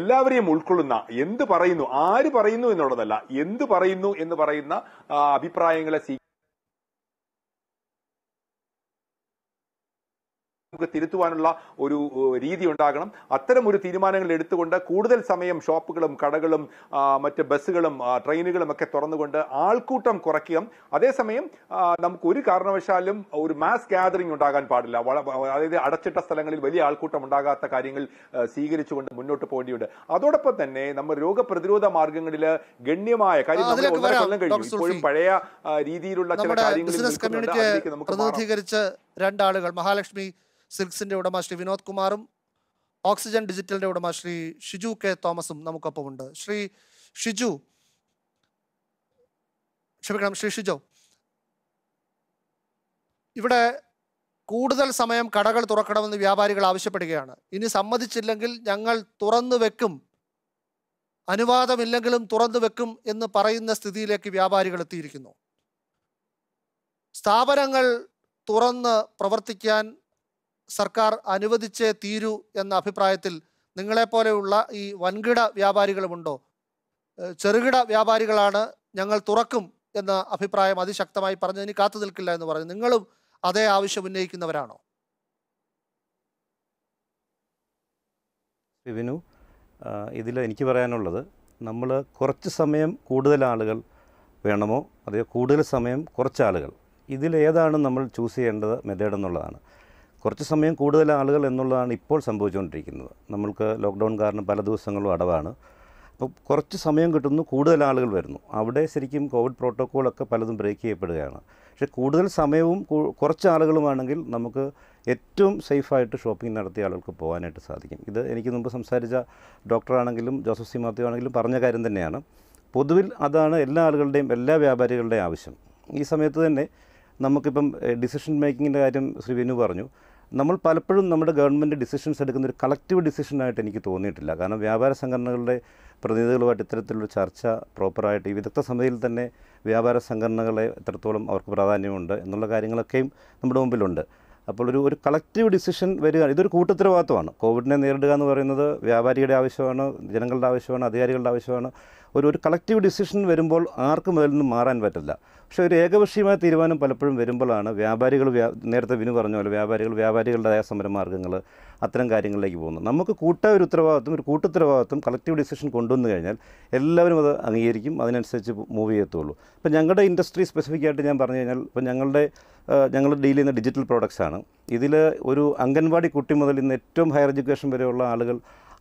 എല്ലാവരെയും ഉൾക്കൊള്ളുന്ന എന്ത് പറയുന്നു ആര് പറയുന്നു എന്നുള്ളതല്ല എന്ത് പറയുന്നു എന്ന് പറയുന്ന അഭിപ്രായങ്ങളെ നമുക്ക് തിരുത്തുവാനുള്ള ഒരു രീതി ഉണ്ടാകണം അത്തരം ഒരു തീരുമാനങ്ങൾ എടുത്തുകൊണ്ട് കൂടുതൽ സമയം ഷോപ്പുകളും കടകളും മറ്റ് ബസ്സുകളും ട്രെയിനുകളും ഒക്കെ തുറന്നുകൊണ്ട് ആൾക്കൂട്ടം കുറയ്ക്കുക അതേസമയം നമുക്ക് ഒരു കാരണവശാലും ഒരു മാസ് ഗാദറിംഗ് ഉണ്ടാകാൻ പാടില്ല അതായത് അടച്ചിട്ട സ്ഥലങ്ങളിൽ വലിയ ആൾക്കൂട്ടം ഉണ്ടാകാത്ത കാര്യങ്ങൾ സ്വീകരിച്ചുകൊണ്ട് മുന്നോട്ട് പോകേണ്ടിയുണ്ട് അതോടൊപ്പം തന്നെ നമ്മൾ രോഗപ്രതിരോധ മാർഗങ്ങളിൽ ഗണ്യമായ കാര്യം കൊല്ലം കഴിഞ്ഞു ഇപ്പോഴും പഴയ രീതിയിലുള്ള ചില കാര്യങ്ങൾ പ്രതിനിധീകരിച്ച രണ്ടാളുകൾ മഹാലക്ഷ്മി സിൽക്സിൻ്റെ ഉടമ ശ്രീ വിനോദ് കുമാറും ഓക്സിജൻ ഡിജിറ്റലിൻ്റെ ഉടമ ശ്രീ ഷിജു കെ തോമസും നമുക്കൊപ്പമുണ്ട് ശ്രീ ഷിജു ക്ഷമിക്കണം ശ്രീ ഷിജു ഇവിടെ കൂടുതൽ സമയം കടകൾ തുറക്കണമെന്ന് വ്യാപാരികൾ ആവശ്യപ്പെടുകയാണ് ഇനി സമ്മതിച്ചില്ലെങ്കിൽ ഞങ്ങൾ തുറന്നു വെക്കും അനുവാദമില്ലെങ്കിലും തുറന്നു വെക്കും എന്ന് പറയുന്ന സ്ഥിതിയിലേക്ക് വ്യാപാരികൾ എത്തിയിരിക്കുന്നു സ്ഥാപനങ്ങൾ തുറന്ന് പ്രവർത്തിക്കാൻ സർക്കാർ അനുവദിച്ചേ തീരൂ എന്ന അഭിപ്രായത്തിൽ നിങ്ങളെപ്പോലെയുള്ള ഈ വൻകിട വ്യാപാരികളുമുണ്ടോ ചെറുകിട വ്യാപാരികളാണ് ഞങ്ങൾ തുറക്കും എന്ന അഭിപ്രായം അതിശക്തമായി പറഞ്ഞതിന് കാത്തു നിൽക്കില്ല എന്ന് പറഞ്ഞു നിങ്ങളും അതേ ആവശ്യം ഉന്നയിക്കുന്നവരാണോ വിനു ഇതിൽ എനിക്ക് പറയാനുള്ളത് നമ്മൾ കുറച്ച് സമയം കൂടുതൽ ആളുകൾ വേണമോ അതോ കൂടുതൽ സമയം കുറച്ച് ആളുകൾ ഇതിലേതാണ് നമ്മൾ ചൂസ് ചെയ്യേണ്ടത് മെത്തേഡ് എന്നുള്ളതാണ് കുറച്ച് സമയം കൂടുതൽ ആളുകൾ എന്നുള്ളതാണ് ഇപ്പോൾ സംഭവിച്ചുകൊണ്ടിരിക്കുന്നത് നമ്മൾക്ക് ലോക്ക്ഡൗൺ കാരണം പല ദിവസങ്ങളും അടവാണ് അപ്പോൾ കുറച്ച് സമയം കിട്ടുന്നു കൂടുതൽ ആളുകൾ വരുന്നു അവിടെ ശരിക്കും കോവിഡ് പ്രോട്ടോക്കോളൊക്കെ പലതും ബ്രേക്ക് ചെയ്യപ്പെടുകയാണ് പക്ഷേ കൂടുതൽ സമയവും കുറച്ച് ആളുകളുമാണെങ്കിൽ നമുക്ക് ഏറ്റവും സേഫായിട്ട് ഷോപ്പിംഗ് നടത്തിയ ആളുകൾക്ക് പോകാനായിട്ട് സാധിക്കും ഇത് എനിക്ക് മുമ്പ് സംസാരിച്ച ഡോക്ടറാണെങ്കിലും ജോസഫ് സി മാത്യു ആണെങ്കിലും പറഞ്ഞ കാര്യം തന്നെയാണ് പൊതുവിൽ അതാണ് എല്ലാ ആളുകളുടെയും എല്ലാ വ്യാപാരികളുടെയും ആവശ്യം ഈ സമയത്ത് തന്നെ നമുക്കിപ്പം ഡിസിഷൻ മേക്കിങ്ങിൻ്റെ കാര്യം ശ്രീ വിനു പറഞ്ഞു നമ്മൾ പലപ്പോഴും നമ്മുടെ ഗവൺമെൻറ് ഡിസിഷൻസ് എടുക്കുന്ന ഒരു കളക്റ്റീവ് ഡിസിഷനായിട്ട് എനിക്ക് തോന്നിയിട്ടില്ല കാരണം വ്യാപാര സംഘടനകളുടെ പ്രതിനിധികളുമായിട്ട് ഇത്തരത്തിലുള്ള ചർച്ച പ്രോപ്പറായിട്ട് ഈ വിദഗ്ധ സമിതിയിൽ തന്നെ വ്യാപാര സംഘടനകളെ എത്രത്തോളം അവർക്ക് പ്രാധാന്യമുണ്ട് എന്നുള്ള കാര്യങ്ങളൊക്കെയും നമ്മുടെ മുമ്പിലുണ്ട് അപ്പോൾ ഒരു ഒരു കളക്റ്റീവ് ഡിസിഷൻ വരിക ഇതൊരു കൂട്ടുത്തരവാദിത്വമാണ് കോവിഡിനെ നേരിടുക എന്ന് പറയുന്നത് വ്യാപാരിയുടെ ആവശ്യമാണ് ജനങ്ങളുടെ ആവശ്യമാണ് അധികാരികളുടെ ആവശ്യമാണ് ഒരു ഒരു കളക്റ്റീവ് ഡിസിഷൻ വരുമ്പോൾ ആർക്കും അതിൽ നിന്ന് മാറാൻ പറ്റില്ല പക്ഷേ ഒരു ഏകപക്ഷീയമായ തീരുമാനം പലപ്പോഴും വരുമ്പോഴാണ് വ്യാപാരികൾ നേരത്തെ വിനു പറഞ്ഞ പോലെ വ്യാപാരികൾ വ്യാപാരികളുടെ സമരമാർഗ്ഗങ്ങൾ അത്തരം കാര്യങ്ങളിലേക്ക് പോകുന്നത് നമുക്ക് കൂട്ട ഒരു ഉത്തരവാദിത്വം ഒരു കൂട്ടുത്തരവാദിത്വം കളക്റ്റീവ് ഡിസിഷൻ കൊണ്ടുവന്നു കഴിഞ്ഞാൽ എല്ലാവരും അത് അംഗീകരിക്കും അതിനനുസരിച്ച് മൂവ് ചെയ്യത്തുള്ളൂ ഇപ്പം ഞങ്ങളുടെ ഇൻഡസ്ട്രി സ്പെസിഫിക് ആയിട്ട് ഞാൻ പറഞ്ഞു കഴിഞ്ഞാൽ ഇപ്പം ഞങ്ങളുടെ ഞങ്ങൾ ഡീൽ ചെയ്യുന്ന ഡിജിറ്റൽ പ്രോഡക്റ്റ്സാണ് ഇതിൽ ഒരു അംഗൻവാടി കുട്ടി മുതൽ ഇന്ന് ഏറ്റവും ഹയർ എഡ്യൂക്കേഷൻ വരെയുള്ള ആളുകൾ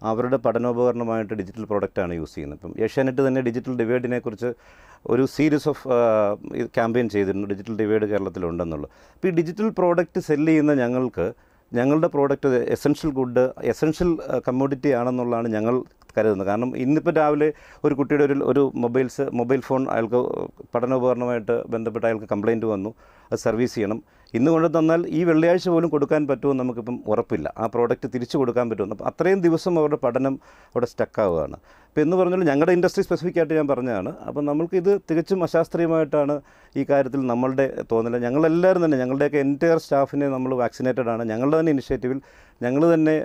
അവരുടെ പഠനോപകരണമായിട്ട് ഡിജിറ്റൽ പ്രോഡക്റ്റാണ് യൂസ് ചെയ്യുന്നത് ഇപ്പം ഏഷ്യാനെറ്റ് തന്നെ ഡിജിറ്റൽ ഡിവൈഡിനെ കുറിച്ച് ഒരു സീരീസ് ഓഫ് ക്യാമ്പയിൻ ചെയ്തിരുന്നു ഡിജിറ്റൽ ഡിവൈഡ് കേരളത്തിലുണ്ടെന്നുള്ളത് അപ്പോൾ ഈ ഡിജിറ്റൽ പ്രോഡക്റ്റ് സെല്ല് ചെയ്യുന്ന ഞങ്ങൾക്ക് ഞങ്ങളുടെ product essential good essential commodity ആണെന്നുള്ളതാണ് ഞങ്ങൾ കരുതുന്നത് കാരണം ഇന്നിപ്പോൾ രാവിലെ ഒരു കുട്ടിയുടെ ഒരു ഒരു മൊബൈൽസ് മൊബൈൽ ഫോൺ അയാൾക്ക് പഠനോപകരണമായിട്ട് ബന്ധപ്പെട്ട് അയാൾക്ക് കംപ്ലയിൻറ്റ് വന്നു സർവീസ് ചെയ്യണം ഇന്ന് കൊണ്ടു തന്നാൽ ഈ വെള്ളിയാഴ്ച പോലും കൊടുക്കാൻ പറ്റുമെന്ന് നമുക്കിപ്പം ഉറപ്പില്ല ആ പ്രോഡക്റ്റ് തിരിച്ചു കൊടുക്കാൻ പറ്റുമെന്ന് അപ്പം അത്രയും ദിവസം അവരുടെ പഠനം അവിടെ സ്റ്റക്കാവുകയാണ് ഇപ്പോൾ എന്ന് പറഞ്ഞാൽ ഞങ്ങളുടെ ഇൻഡസ്ട്രി സ്പെസിഫിക് ആയിട്ട് ഞാൻ പറഞ്ഞതാണ് അപ്പം നമുക്ക് ഇത് തികച്ചും അശാസ്ത്രീയമായിട്ടാണ് ഈ കാര്യത്തിൽ നമ്മളുടെ തോന്നില്ല ഞങ്ങളെല്ലാവരും തന്നെ ഞങ്ങളുടെയൊക്കെ എൻറ്റയർ സ്റ്റാഫിനെ നമ്മൾ വാക്സിനേറ്റഡ് ആണ് ഞങ്ങളുടെ തന്നെ ഇനിഷ്യേറ്റീവിൽ ഞങ്ങൾ തന്നെ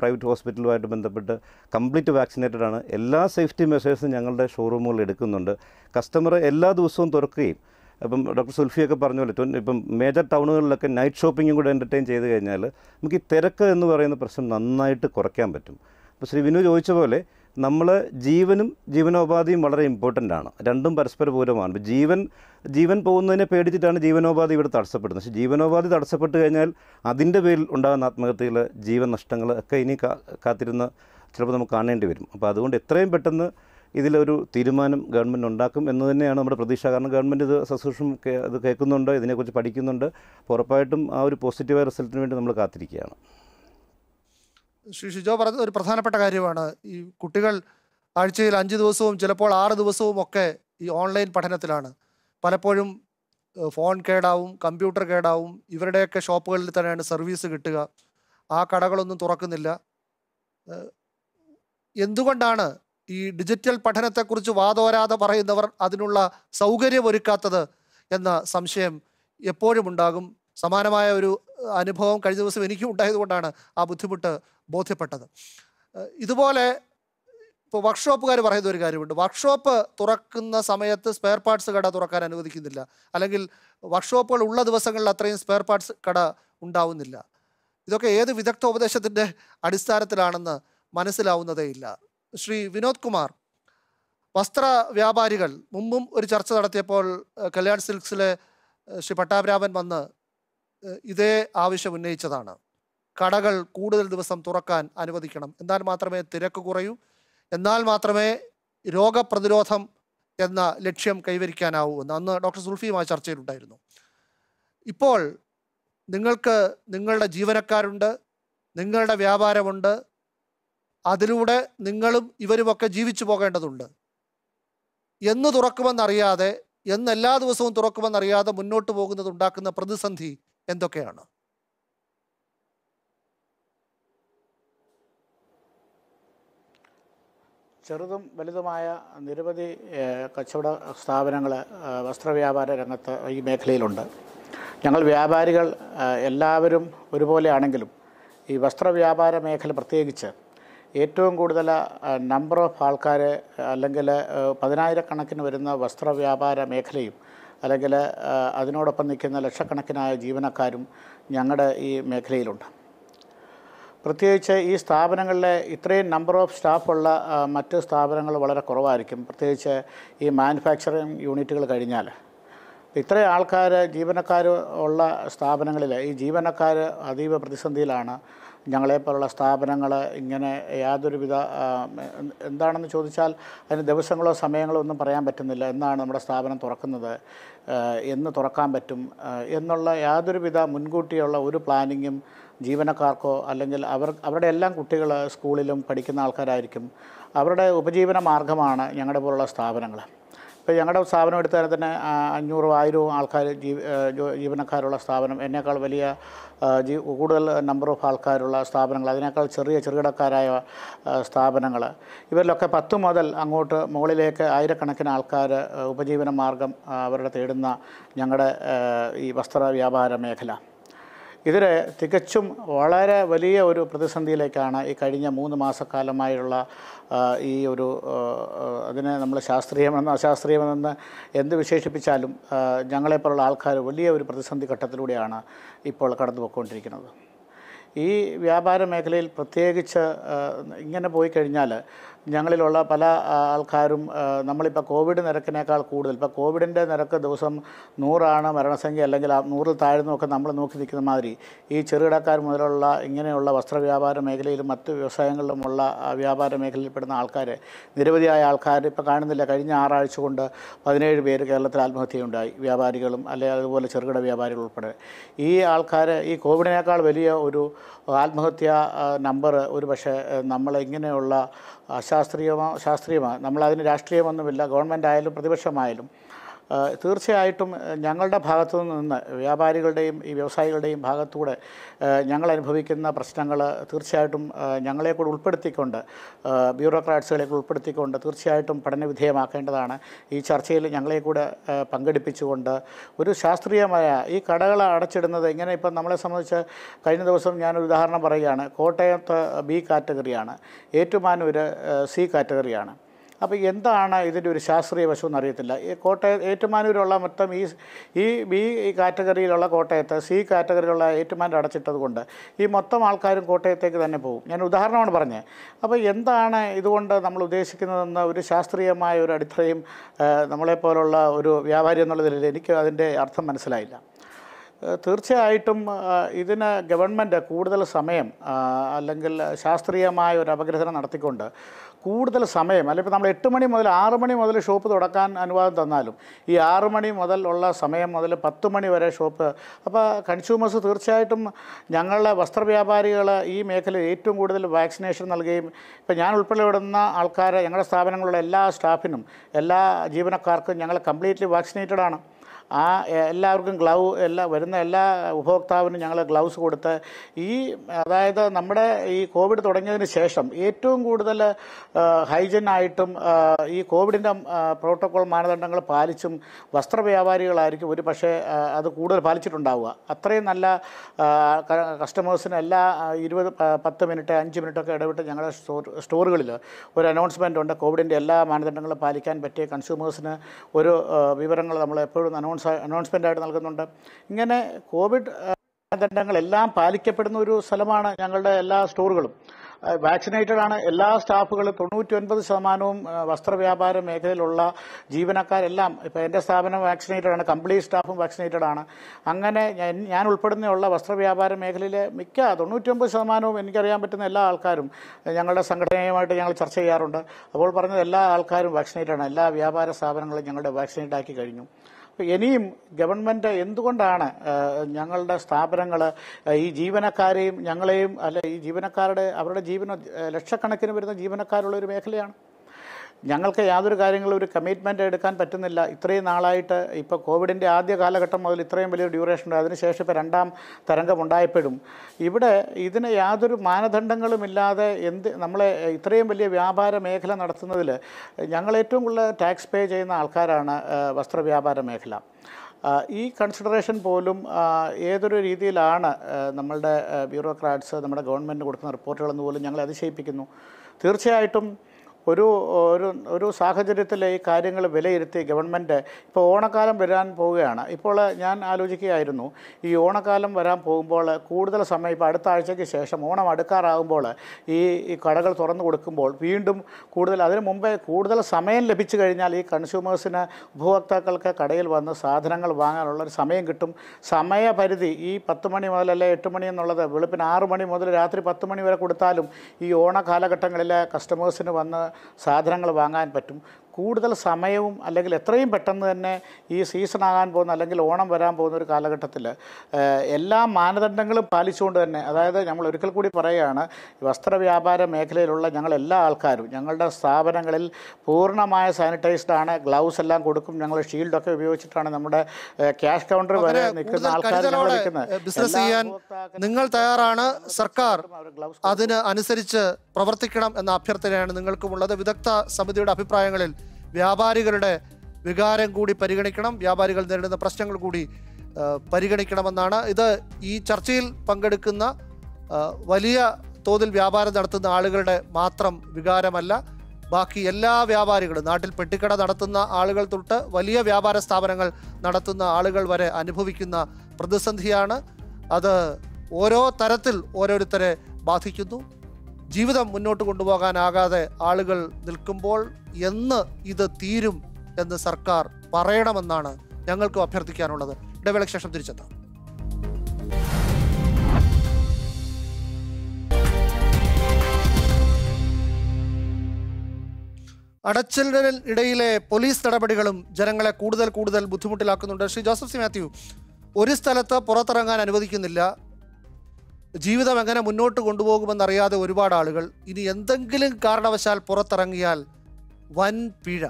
പ്രൈവറ്റ് ഹോസ്പിറ്റലുമായിട്ട് ബന്ധപ്പെട്ട് കംപ്ലീറ്റ് വാക്സിനേറ്റഡ് ആണ് എല്ലാ സേഫ്റ്റി മെഷേഴ്സും ഞങ്ങളുടെ ഷോറൂമുകളിൽ എടുക്കുന്നുണ്ട് കസ്റ്റമർ എല്ലാ ദിവസവും തുറക്കുകയും അപ്പം ഡോക്ടർ സുൽഫിയൊക്കെ പറഞ്ഞ പോലെ ഇപ്പം മേജർ ടൗണുകളിലൊക്കെ നൈറ്റ് ഷോപ്പിങ്ങും കൂടെ എൻ്റർടൈൻ ചെയ്ത് കഴിഞ്ഞാൽ നമുക്ക് ഈ തിരക്ക് എന്ന് പറയുന്ന പ്രശ്നം നന്നായിട്ട് കുറയ്ക്കാൻ പറ്റും അപ്പോൾ ശ്രീ വിനു ചോദിച്ച പോലെ നമ്മൾ ജീവനും ജീവനോപാധിയും വളരെ ഇമ്പോർട്ടൻ്റ് ആണ് രണ്ടും പരസ്പര പൂരമാണ് ഇപ്പോൾ ജീവൻ ജീവൻ പോകുന്നതിനെ പേടിച്ചിട്ടാണ് ജീവനോപാധി ഇവിടെ തടസ്സപ്പെടുന്നത് പക്ഷേ ജീവനോപാധി തടസ്സപ്പെട്ട് കഴിഞ്ഞാൽ അതിൻ്റെ പേരിൽ ഉണ്ടാകുന്ന ആത്മഹത്യകൾ ജീവൻ നഷ്ടങ്ങൾ ഒക്കെ ഇനി കാത്തിരുന്ന് ചിലപ്പോൾ നമുക്ക് കാണേണ്ടി വരും അപ്പോൾ അതുകൊണ്ട് എത്രയും പെട്ടെന്ന് ഇതിലൊരു തീരുമാനം ഗവൺമെൻറ് ഉണ്ടാക്കും എന്ന് തന്നെയാണ് നമ്മുടെ പ്രതീക്ഷ കാരണം ഗവൺമെൻറ് ഇത് സസൂക്ഷം ഇത് കേൾക്കുന്നുണ്ട് ഇതിനെക്കുറിച്ച് പഠിക്കുന്നുണ്ട് ഉറപ്പായിട്ടും ആ ഒരു പോസിറ്റീവായ റിസൾട്ടിന് വേണ്ടി നമ്മൾ കാത്തിരിക്കുകയാണ് ശ്രീ ഷിജോ പറഞ്ഞത് ഒരു പ്രധാനപ്പെട്ട കാര്യമാണ് ഈ കുട്ടികൾ ആഴ്ചയിൽ അഞ്ച് ദിവസവും ചിലപ്പോൾ ആറ് ദിവസവും ഒക്കെ ഈ ഓൺലൈൻ പഠനത്തിലാണ് പലപ്പോഴും ഫോൺ കേടാവും കമ്പ്യൂട്ടർ കേടാവും ഇവരുടെയൊക്കെ ഷോപ്പുകളിൽ തന്നെയാണ് സർവീസ് കിട്ടുക ആ കടകളൊന്നും തുറക്കുന്നില്ല എന്തുകൊണ്ടാണ് ഈ ഡിജിറ്റൽ പഠനത്തെക്കുറിച്ച് വാതോരാതെ പറയുന്നവർ അതിനുള്ള ഒരുക്കാത്തത് എന്ന സംശയം എപ്പോഴും ഉണ്ടാകും സമാനമായ ഒരു അനുഭവം കഴിഞ്ഞ ദിവസം എനിക്കും ഉണ്ടായതുകൊണ്ടാണ് ആ ബുദ്ധിമുട്ട് ബോധ്യപ്പെട്ടത് ഇതുപോലെ ഇപ്പോൾ വർക്ക്ഷോപ്പുകാർ പറയുന്ന ഒരു കാര്യമുണ്ട് വർക്ക്ഷോപ്പ് തുറക്കുന്ന സമയത്ത് സ്പെയർ പാർട്സ് കട തുറക്കാൻ അനുവദിക്കുന്നില്ല അല്ലെങ്കിൽ വർക്ക്ഷോപ്പുകൾ ഉള്ള ദിവസങ്ങളിൽ അത്രയും സ്പെയർ പാർട്സ് കട ഉണ്ടാവുന്നില്ല ഇതൊക്കെ ഏത് വിദഗ്ധ ഉപദേശത്തിൻ്റെ അടിസ്ഥാനത്തിലാണെന്ന് മനസ്സിലാവുന്നതേയില്ല ശ്രീ വിനോദ് കുമാർ വസ്ത്ര വ്യാപാരികൾ മുമ്പും ഒരു ചർച്ച നടത്തിയപ്പോൾ കല്യാൺ സിൽക്സിലെ ശ്രീ പട്ടാഭരാമൻ വന്ന് ഇതേ ആവശ്യം ഉന്നയിച്ചതാണ് കടകൾ കൂടുതൽ ദിവസം തുറക്കാൻ അനുവദിക്കണം എന്നാൽ മാത്രമേ തിരക്ക് കുറയൂ എന്നാൽ മാത്രമേ രോഗപ്രതിരോധം എന്ന ലക്ഷ്യം കൈവരിക്കാനാവൂ എന്ന് അന്ന് ഡോക്ടർ സുൽഫിയുമായി ചർച്ചയിലുണ്ടായിരുന്നു ഇപ്പോൾ നിങ്ങൾക്ക് നിങ്ങളുടെ ജീവനക്കാരുണ്ട് നിങ്ങളുടെ വ്യാപാരമുണ്ട് അതിലൂടെ നിങ്ങളും ഇവരുമൊക്കെ ജീവിച്ചു പോകേണ്ടതുണ്ട് എന്ന് തുറക്കുമെന്നറിയാതെ എന്ന് എല്ലാ ദിവസവും തുറക്കുമെന്നറിയാതെ മുന്നോട്ട് പോകുന്നത് ഉണ്ടാക്കുന്ന പ്രതിസന്ധി എന്തൊക്കെയാണ് ചെറുതും വലുതുമായ നിരവധി കച്ചവട സ്ഥാപനങ്ങൾ വസ്ത്രവ്യാപാര രംഗത്ത് ഈ മേഖലയിലുണ്ട് ഞങ്ങൾ വ്യാപാരികൾ എല്ലാവരും ഒരുപോലെയാണെങ്കിലും ഈ വസ്ത്രവ്യാപാര മേഖല പ്രത്യേകിച്ച് ഏറ്റവും കൂടുതൽ നമ്പർ ഓഫ് ആൾക്കാർ അല്ലെങ്കിൽ പതിനായിരക്കണക്കിന് വരുന്ന വസ്ത്രവ്യാപാര മേഖലയും അല്ലെങ്കിൽ അതിനോടൊപ്പം നിൽക്കുന്ന ലക്ഷക്കണക്കിനായ ജീവനക്കാരും ഞങ്ങളുടെ ഈ മേഖലയിലുണ്ട് പ്രത്യേകിച്ച് ഈ സ്ഥാപനങ്ങളിലെ ഇത്രയും നമ്പർ ഓഫ് സ്റ്റാഫുള്ള മറ്റ് സ്ഥാപനങ്ങൾ വളരെ കുറവായിരിക്കും പ്രത്യേകിച്ച് ഈ മാനുഫാക്ചറിങ് യൂണിറ്റുകൾ കഴിഞ്ഞാൽ ഇത്രയും ആൾക്കാർ ജീവനക്കാർ ഉള്ള സ്ഥാപനങ്ങളിൽ ഈ ജീവനക്കാർ അതീവ പ്രതിസന്ധിയിലാണ് ഞങ്ങളെപ്പോലുള്ള സ്ഥാപനങ്ങൾ ഇങ്ങനെ യാതൊരുവിധ എന്താണെന്ന് ചോദിച്ചാൽ അതിന് ദിവസങ്ങളോ സമയങ്ങളോ ഒന്നും പറയാൻ പറ്റുന്നില്ല എന്നാണ് നമ്മുടെ സ്ഥാപനം തുറക്കുന്നത് എന്ന് തുറക്കാൻ പറ്റും എന്നുള്ള യാതൊരുവിധ മുൻകൂട്ടിയുള്ള ഒരു പ്ലാനിങ്ങും ജീവനക്കാർക്കോ അല്ലെങ്കിൽ അവർ അവരുടെ എല്ലാം കുട്ടികൾ സ്കൂളിലും പഠിക്കുന്ന ആൾക്കാരായിരിക്കും അവരുടെ ഉപജീവന മാർഗമാണ് ഞങ്ങളുടെ പോലുള്ള സ്ഥാപനങ്ങൾ ഇപ്പം ഞങ്ങളുടെ സ്ഥാപനം എടുത്താൽ തന്നെ അഞ്ഞൂറും ആയിരവും ആൾക്കാർ ജീവനക്കാരുള്ള സ്ഥാപനം എന്നേക്കാൾ വലിയ കൂടുതൽ നമ്പർ ഓഫ് ആൾക്കാരുള്ള സ്ഥാപനങ്ങൾ അതിനേക്കാൾ ചെറിയ ചെറുകിടക്കാരായ സ്ഥാപനങ്ങൾ ഇവരിലൊക്കെ പത്ത് മുതൽ അങ്ങോട്ട് മുകളിലേക്ക് ആയിരക്കണക്കിന് ആൾക്കാർ ഉപജീവന മാർഗം അവരുടെ തേടുന്ന ഞങ്ങളുടെ ഈ വസ്ത്ര വ്യാപാര മേഖല ഇതിൽ തികച്ചും വളരെ വലിയ ഒരു പ്രതിസന്ധിയിലേക്കാണ് ഈ കഴിഞ്ഞ മൂന്ന് മാസക്കാലമായുള്ള ഈ ഒരു അതിനെ നമ്മൾ ശാസ്ത്രീയമെന്ന് അശാസ്ത്രീയമെന്ന് എന്ത് വിശേഷിപ്പിച്ചാലും ഞങ്ങളെപ്പോലുള്ള ആൾക്കാർ വലിയ ഒരു പ്രതിസന്ധി ഘട്ടത്തിലൂടെയാണ് ഇപ്പോൾ കടന്നു പോയിക്കൊണ്ടിരിക്കുന്നത് ഈ വ്യാപാര മേഖലയിൽ പ്രത്യേകിച്ച് ഇങ്ങനെ പോയി കഴിഞ്ഞാൽ ഞങ്ങളിലുള്ള പല ആൾക്കാരും നമ്മളിപ്പോൾ കോവിഡ് നിരക്കിനേക്കാൾ കൂടുതൽ ഇപ്പോൾ കോവിഡിൻ്റെ നിരക്ക് ദിവസം നൂറാണ് മരണസംഖ്യ അല്ലെങ്കിൽ നൂറിൽ താഴ്ന്നൊക്കെ നമ്മൾ നോക്കി നിൽക്കുന്ന മാതിരി ഈ ചെറുകിടക്കാർ മുതലുള്ള ഇങ്ങനെയുള്ള വസ്ത്രവ്യാപാര മേഖലയിലും മറ്റ് വ്യവസായങ്ങളിലുമുള്ള വ്യാപാര മേഖലയിൽപ്പെടുന്ന ആൾക്കാർ നിരവധിയായ ആൾക്കാർ ഇപ്പോൾ കാണുന്നില്ല കഴിഞ്ഞ ആറാഴ്ച കൊണ്ട് പതിനേഴ് പേര് കേരളത്തിൽ ആത്മഹത്യയുണ്ടായി വ്യാപാരികളും അല്ലെങ്കിൽ അതുപോലെ ചെറുകിട വ്യാപാരികൾ ഉൾപ്പെടെ ഈ ആൾക്കാർ ഈ കോവിഡിനേക്കാൾ വലിയ ഒരു ആത്മഹത്യാ നമ്പർ ഒരു പക്ഷേ നമ്മളെങ്ങനെയുള്ള അശാസ്ത്രീയമോ ശാസ്ത്രീയമോ നമ്മളതിന് രാഷ്ട്രീയമൊന്നുമില്ല ഗവൺമെൻറ് ആയാലും പ്രതിപക്ഷമായാലും തീർച്ചയായിട്ടും ഞങ്ങളുടെ ഭാഗത്തു നിന്ന് വ്യാപാരികളുടെയും ഈ വ്യവസായികളുടെയും ഭാഗത്തൂടെ ഞങ്ങൾ അനുഭവിക്കുന്ന പ്രശ്നങ്ങൾ തീർച്ചയായിട്ടും ഞങ്ങളെ ഉൾപ്പെടുത്തിക്കൊണ്ട് ബ്യൂറോക്രാറ്റ്സുകളെ കൂടെ ഉൾപ്പെടുത്തിക്കൊണ്ട് തീർച്ചയായിട്ടും പഠനവിധേയമാക്കേണ്ടതാണ് ഈ ചർച്ചയിൽ ഞങ്ങളെ കൂടെ പങ്കെടുപ്പിച്ചുകൊണ്ട് ഒരു ശാസ്ത്രീയമായ ഈ കടകൾ അടച്ചിടുന്നത് ഇങ്ങനെ ഇപ്പം നമ്മളെ സംബന്ധിച്ച് കഴിഞ്ഞ ദിവസം ഞാനൊരു ഉദാഹരണം പറയുകയാണ് കോട്ടയത്ത് ബി കാറ്റഗറിയാണ് ഏറ്റുമാനൂർ സി കാറ്റഗറിയാണ് അപ്പോൾ എന്താണ് ഇതിൻ്റെ ഒരു ശാസ്ത്രീയ വശമെന്ന് അറിയത്തില്ല ഈ കോട്ടയം ഏറ്റുമാനൂരുള്ള മൊത്തം ഈ ഈ ബി കാറ്റഗറിയിലുള്ള കോട്ടയത്ത് സി കാറ്റഗറിയിലുള്ള ഏറ്റുമാൻ അടച്ചിട്ടത് കൊണ്ട് ഈ മൊത്തം ആൾക്കാരും കോട്ടയത്തേക്ക് തന്നെ പോകും ഞാൻ ഉദാഹരണമാണ് പറഞ്ഞത് അപ്പോൾ എന്താണ് ഇതുകൊണ്ട് നമ്മൾ ഉദ്ദേശിക്കുന്നതെന്ന് ഒരു ശാസ്ത്രീയമായ ഒരു അടിത്തറയും നമ്മളെപ്പോലുള്ള ഒരു വ്യാപാരി എന്നുള്ള നിലയിൽ എനിക്ക് അതിൻ്റെ അർത്ഥം മനസ്സിലായില്ല തീർച്ചയായിട്ടും ഇതിന് ഗവൺമെൻറ് കൂടുതൽ സമയം അല്ലെങ്കിൽ ശാസ്ത്രീയമായ ഒരു അപഗ്രഥനം നടത്തിക്കൊണ്ട് കൂടുതൽ സമയം അല്ലെങ്കിൽ നമ്മൾ എട്ട് മണി മുതൽ ആറ് മണി മുതൽ ഷോപ്പ് തുടക്കാൻ അനുവാദം തന്നാലും ഈ ആറ് മണി മുതൽ ഉള്ള സമയം മുതൽ പത്ത് മണി വരെ ഷോപ്പ് അപ്പോൾ കൺസ്യൂമേഴ്സ് തീർച്ചയായിട്ടും ഞങ്ങളുടെ വസ്ത്രവ്യാപാരികൾ ഈ മേഖലയിൽ ഏറ്റവും കൂടുതൽ വാക്സിനേഷൻ നൽകുകയും ഇപ്പോൾ ഞാൻ ഉൾപ്പെടെ വിടുന്ന ഞങ്ങളുടെ സ്ഥാപനങ്ങളുള്ള എല്ലാ സ്റ്റാഫിനും എല്ലാ ജീവനക്കാർക്കും ഞങ്ങൾ കംപ്ലീറ്റ്ലി വാക്സിനേറ്റഡ് ആണ് ആ എല്ലാവർക്കും ഗ്ലൗ എല്ലാ വരുന്ന എല്ലാ ഉപഭോക്താവിനും ഞങ്ങൾ ഗ്ലൗസ് കൊടുത്ത് ഈ അതായത് നമ്മുടെ ഈ കോവിഡ് തുടങ്ങിയതിന് ശേഷം ഏറ്റവും കൂടുതൽ ഹൈജനായിട്ടും ഈ കോവിഡിൻ്റെ പ്രോട്ടോകോൾ മാനദണ്ഡങ്ങൾ പാലിച്ചും വസ്ത്രവ്യാപാരികളായിരിക്കും ഒരു പക്ഷേ അത് കൂടുതൽ പാലിച്ചിട്ടുണ്ടാവുക അത്രയും നല്ല കസ്റ്റമേഴ്സിന് എല്ലാ ഇരുപത് പത്ത് മിനിറ്റ് അഞ്ച് മിനിറ്റൊക്കെ ഇടവിട്ട് ഞങ്ങളുടെ സ്റ്റോറുകളിൽ ഒരു അനൗൺസ്മെൻ്റ് ഉണ്ട് കോവിഡിൻ്റെ എല്ലാ മാനദണ്ഡങ്ങളും പാലിക്കാൻ പറ്റിയ കൺസ്യൂമേഴ്സിന് ഒരു വിവരങ്ങൾ നമ്മൾ എപ്പോഴും അനൗൺസ് ആയിട്ട് നൽകുന്നുണ്ട് ഇങ്ങനെ കോവിഡ് മാനദണ്ഡങ്ങളെല്ലാം പാലിക്കപ്പെടുന്ന ഒരു സ്ഥലമാണ് ഞങ്ങളുടെ എല്ലാ സ്റ്റോറുകളും വാക്സിനേറ്റഡ് ആണ് എല്ലാ സ്റ്റാഫുകളും തൊണ്ണൂറ്റി ഒൻപത് ശതമാനവും വസ്ത്രവ്യാപാര മേഖലയിലുള്ള ജീവനക്കാരെല്ലാം ഇപ്പോൾ എൻ്റെ സ്ഥാപനം വാക്സിനേറ്റഡ് ആണ് കംപ്ലീറ്റ് സ്റ്റാഫും വാക്സിനേറ്റഡ് ആണ് അങ്ങനെ ഞാൻ ഉൾപ്പെടുന്നുള്ള വസ്ത്രവ്യാപാര മേഖലയിലെ മിക്ക തൊണ്ണൂറ്റിയൊമ്പത് ശതമാനവും എനിക്കറിയാൻ പറ്റുന്ന എല്ലാ ആൾക്കാരും ഞങ്ങളുടെ സംഘടനയുമായിട്ട് ഞങ്ങൾ ചർച്ച ചെയ്യാറുണ്ട് അപ്പോൾ പറഞ്ഞത് എല്ലാ ആൾക്കാരും വാക്സിനേറ്റഡ് ആണ് എല്ലാ വ്യാപാര സ്ഥാപനങ്ങളും ഞങ്ങളുടെ വാക്സിനേറ്റ് ആക്കി കഴിഞ്ഞു ഇനിയും ഗവൺമെന്റ് എന്തുകൊണ്ടാണ് ഞങ്ങളുടെ സ്ഥാപനങ്ങൾ ഈ ജീവനക്കാരെയും ഞങ്ങളെയും അല്ലെ ഈ ജീവനക്കാരുടെ അവരുടെ ജീവന ലക്ഷക്കണക്കിന് വരുന്ന ജീവനക്കാരുള്ള ഒരു മേഖലയാണ് ഞങ്ങൾക്ക് യാതൊരു കാര്യങ്ങളും ഒരു കമ്മിറ്റ്മെൻ്റ് എടുക്കാൻ പറ്റുന്നില്ല ഇത്രയും നാളായിട്ട് ഇപ്പോൾ കോവിഡിൻ്റെ ആദ്യ കാലഘട്ടം മുതൽ ഇത്രയും വലിയ ഡ്യൂറേഷൻ ഉണ്ട് അതിനുശേഷം ഇപ്പോൾ രണ്ടാം തരംഗം ഉണ്ടായപ്പോഴും ഇവിടെ ഇതിന് യാതൊരു മാനദണ്ഡങ്ങളുമില്ലാതെ എന്ത് നമ്മളെ ഇത്രയും വലിയ വ്യാപാര മേഖല നടത്തുന്നതിൽ ഞങ്ങൾ ഏറ്റവും കൂടുതൽ ടാക്സ് പേ ചെയ്യുന്ന ആൾക്കാരാണ് വസ്ത്രവ്യാപാര മേഖല ഈ കൺസിഡറേഷൻ പോലും ഏതൊരു രീതിയിലാണ് നമ്മളുടെ ബ്യൂറോക്രാറ്റ്സ് നമ്മുടെ ഗവൺമെൻറ് കൊടുക്കുന്ന റിപ്പോർട്ടുകളെന്ന് പോലും ഞങ്ങളെ അതിശയിപ്പിക്കുന്നു തീർച്ചയായിട്ടും ഒരു ഒരു ഒരു സാഹചര്യത്തിൽ ഈ കാര്യങ്ങൾ വിലയിരുത്തി ഗവൺമെൻറ് ഇപ്പോൾ ഓണക്കാലം വരാൻ പോവുകയാണ് ഇപ്പോൾ ഞാൻ ആലോചിക്കുകയായിരുന്നു ഈ ഓണക്കാലം വരാൻ പോകുമ്പോൾ കൂടുതൽ സമയം ഇപ്പോൾ അടുത്ത ആഴ്ചയ്ക്ക് ശേഷം ഓണം അടുക്കാറാകുമ്പോൾ ഈ കടകൾ തുറന്നു കൊടുക്കുമ്പോൾ വീണ്ടും കൂടുതൽ അതിനു മുമ്പേ കൂടുതൽ സമയം ലഭിച്ചു കഴിഞ്ഞാൽ ഈ കൺസ്യൂമേഴ്സിന് ഉപഭോക്താക്കൾക്ക് കടയിൽ വന്ന് സാധനങ്ങൾ വാങ്ങാനുള്ള സമയം കിട്ടും സമയപരിധി ഈ പത്ത് മണി മുതൽ അല്ലെ എട്ട് മണി എന്നുള്ളത് വെളുപ്പിന് ആറ് മണി മുതൽ രാത്രി പത്ത് മണി വരെ കൊടുത്താലും ഈ ഓണ കാലഘട്ടങ്ങളിൽ കസ്റ്റമേഴ്സിന് വന്ന് സാധനങ്ങൾ വാങ്ങാൻ പറ്റും കൂടുതൽ സമയവും അല്ലെങ്കിൽ എത്രയും പെട്ടെന്ന് തന്നെ ഈ സീസൺ ആകാൻ പോകുന്ന അല്ലെങ്കിൽ ഓണം വരാൻ പോകുന്ന ഒരു കാലഘട്ടത്തിൽ എല്ലാ മാനദണ്ഡങ്ങളും പാലിച്ചുകൊണ്ട് തന്നെ അതായത് നമ്മൾ ഒരിക്കൽ കൂടി പറയുകയാണ് വസ്ത്രവ്യാപാര മേഖലയിലുള്ള ഞങ്ങൾ എല്ലാ ആൾക്കാരും ഞങ്ങളുടെ സ്ഥാപനങ്ങളിൽ പൂർണ്ണമായ സാനിറ്റൈസ്ഡ് ആണ് ഗ്ലൗസ് എല്ലാം കൊടുക്കും ഞങ്ങൾ ഷീൽഡൊക്കെ ഉപയോഗിച്ചിട്ടാണ് നമ്മുടെ ക്യാഷ് കൗണ്ടർ വരെ നിൽക്കുന്ന ആൾക്കാർ ബിസിനസ് ചെയ്യാൻ നിങ്ങൾ തയ്യാറാണ് സർക്കാർ അതിന് അനുസരിച്ച് പ്രവർത്തിക്കണം എന്ന അഭ്യർത്ഥനയാണ് നിങ്ങൾക്കുമുള്ളത് വിദഗ്ധ സമിതിയുടെ അഭിപ്രായങ്ങളിൽ വ്യാപാരികളുടെ വികാരം കൂടി പരിഗണിക്കണം വ്യാപാരികൾ നേരിടുന്ന പ്രശ്നങ്ങൾ കൂടി പരിഗണിക്കണമെന്നാണ് ഇത് ഈ ചർച്ചയിൽ പങ്കെടുക്കുന്ന വലിയ തോതിൽ വ്യാപാരം നടത്തുന്ന ആളുകളുടെ മാത്രം വികാരമല്ല ബാക്കി എല്ലാ വ്യാപാരികളും നാട്ടിൽ പെട്ടിക്കട നടത്തുന്ന ആളുകൾ തൊട്ട് വലിയ വ്യാപാര സ്ഥാപനങ്ങൾ നടത്തുന്ന ആളുകൾ വരെ അനുഭവിക്കുന്ന പ്രതിസന്ധിയാണ് അത് ഓരോ തരത്തിൽ ഓരോരുത്തരെ ബാധിക്കുന്നു ജീവിതം മുന്നോട്ട് കൊണ്ടുപോകാനാകാതെ ആളുകൾ നിൽക്കുമ്പോൾ എന്ന് ഇത് തീരും എന്ന് സർക്കാർ പറയണമെന്നാണ് ഞങ്ങൾക്കും അഭ്യർത്ഥിക്കാനുള്ളത് ഇടവേളയ്ക്ക് ശേഷം തിരിച്ചെത്താം അടച്ചലിന് ഇടയിലെ പോലീസ് നടപടികളും ജനങ്ങളെ കൂടുതൽ കൂടുതൽ ബുദ്ധിമുട്ടിലാക്കുന്നുണ്ട് ശ്രീ ജോസഫ് സി മാത്യു ഒരു സ്ഥലത്ത് പുറത്തിറങ്ങാൻ അനുവദിക്കുന്നില്ല ജീവിതം എങ്ങനെ മുന്നോട്ട് കൊണ്ടുപോകുമെന്നറിയാതെ ഒരുപാട് ആളുകൾ ഇനി എന്തെങ്കിലും കാരണവശാൽ പുറത്തിറങ്ങിയാൽ വൻ പിഴ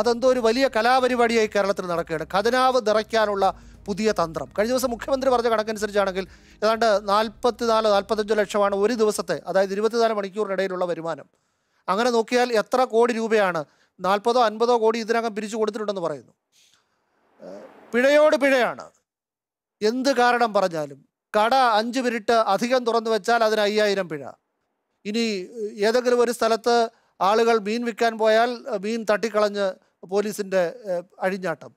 അതെന്തോ ഒരു വലിയ കലാപരിപാടിയായി കേരളത്തിൽ നടക്കുകയാണ് ഖതനാവ് നിറയ്ക്കാനുള്ള പുതിയ തന്ത്രം കഴിഞ്ഞ ദിവസം മുഖ്യമന്ത്രി പറഞ്ഞ കണക്കനുസരിച്ചാണെങ്കിൽ ഏതാണ്ട് നാൽപ്പത്തിനാല് നാൽപ്പത്തഞ്ച് ലക്ഷമാണ് ഒരു ദിവസത്തെ അതായത് ഇരുപത്തിനാല് മണിക്കൂറിനിടയിലുള്ള വരുമാനം അങ്ങനെ നോക്കിയാൽ എത്ര കോടി രൂപയാണ് നാൽപ്പതോ അൻപതോ കോടി ഇതിനകം പിരിച്ചു കൊടുത്തിട്ടുണ്ടെന്ന് പറയുന്നു പിഴയോട് പിഴയാണ് എന്ത് കാരണം പറഞ്ഞാലും കട അഞ്ച് മിനിറ്റ് അധികം തുറന്നു വെച്ചാൽ അതിന് അയ്യായിരം പിഴ ഇനി ഏതെങ്കിലും ഒരു സ്ഥലത്ത് ആളുകൾ മീൻ വിൽക്കാൻ പോയാൽ മീൻ തട്ടിക്കളഞ്ഞ് പോലീസിൻ്റെ അഴിഞ്ഞാട്ടം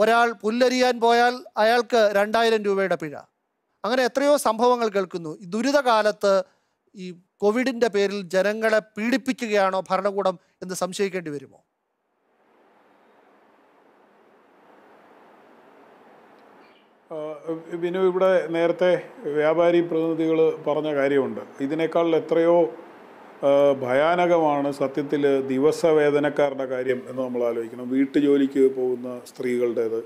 ഒരാൾ പുല്ലരിയാൻ പോയാൽ അയാൾക്ക് രണ്ടായിരം രൂപയുടെ പിഴ അങ്ങനെ എത്രയോ സംഭവങ്ങൾ കേൾക്കുന്നു ദുരിതകാലത്ത് ഈ കോവിഡിൻ്റെ പേരിൽ ജനങ്ങളെ പീഡിപ്പിക്കുകയാണോ ഭരണകൂടം എന്ന് സംശയിക്കേണ്ടി വരുമോ ബിനു ഇവിടെ നേരത്തെ വ്യാപാരി പ്രതിനിധികൾ പറഞ്ഞ കാര്യമുണ്ട് ഇതിനേക്കാൾ എത്രയോ ഭയാനകമാണ് സത്യത്തിൽ ദിവസ വേതനക്കാരുടെ കാര്യം എന്ന് നമ്മൾ ആലോചിക്കണം ജോലിക്ക് പോകുന്ന സ്ത്രീകളുടേത്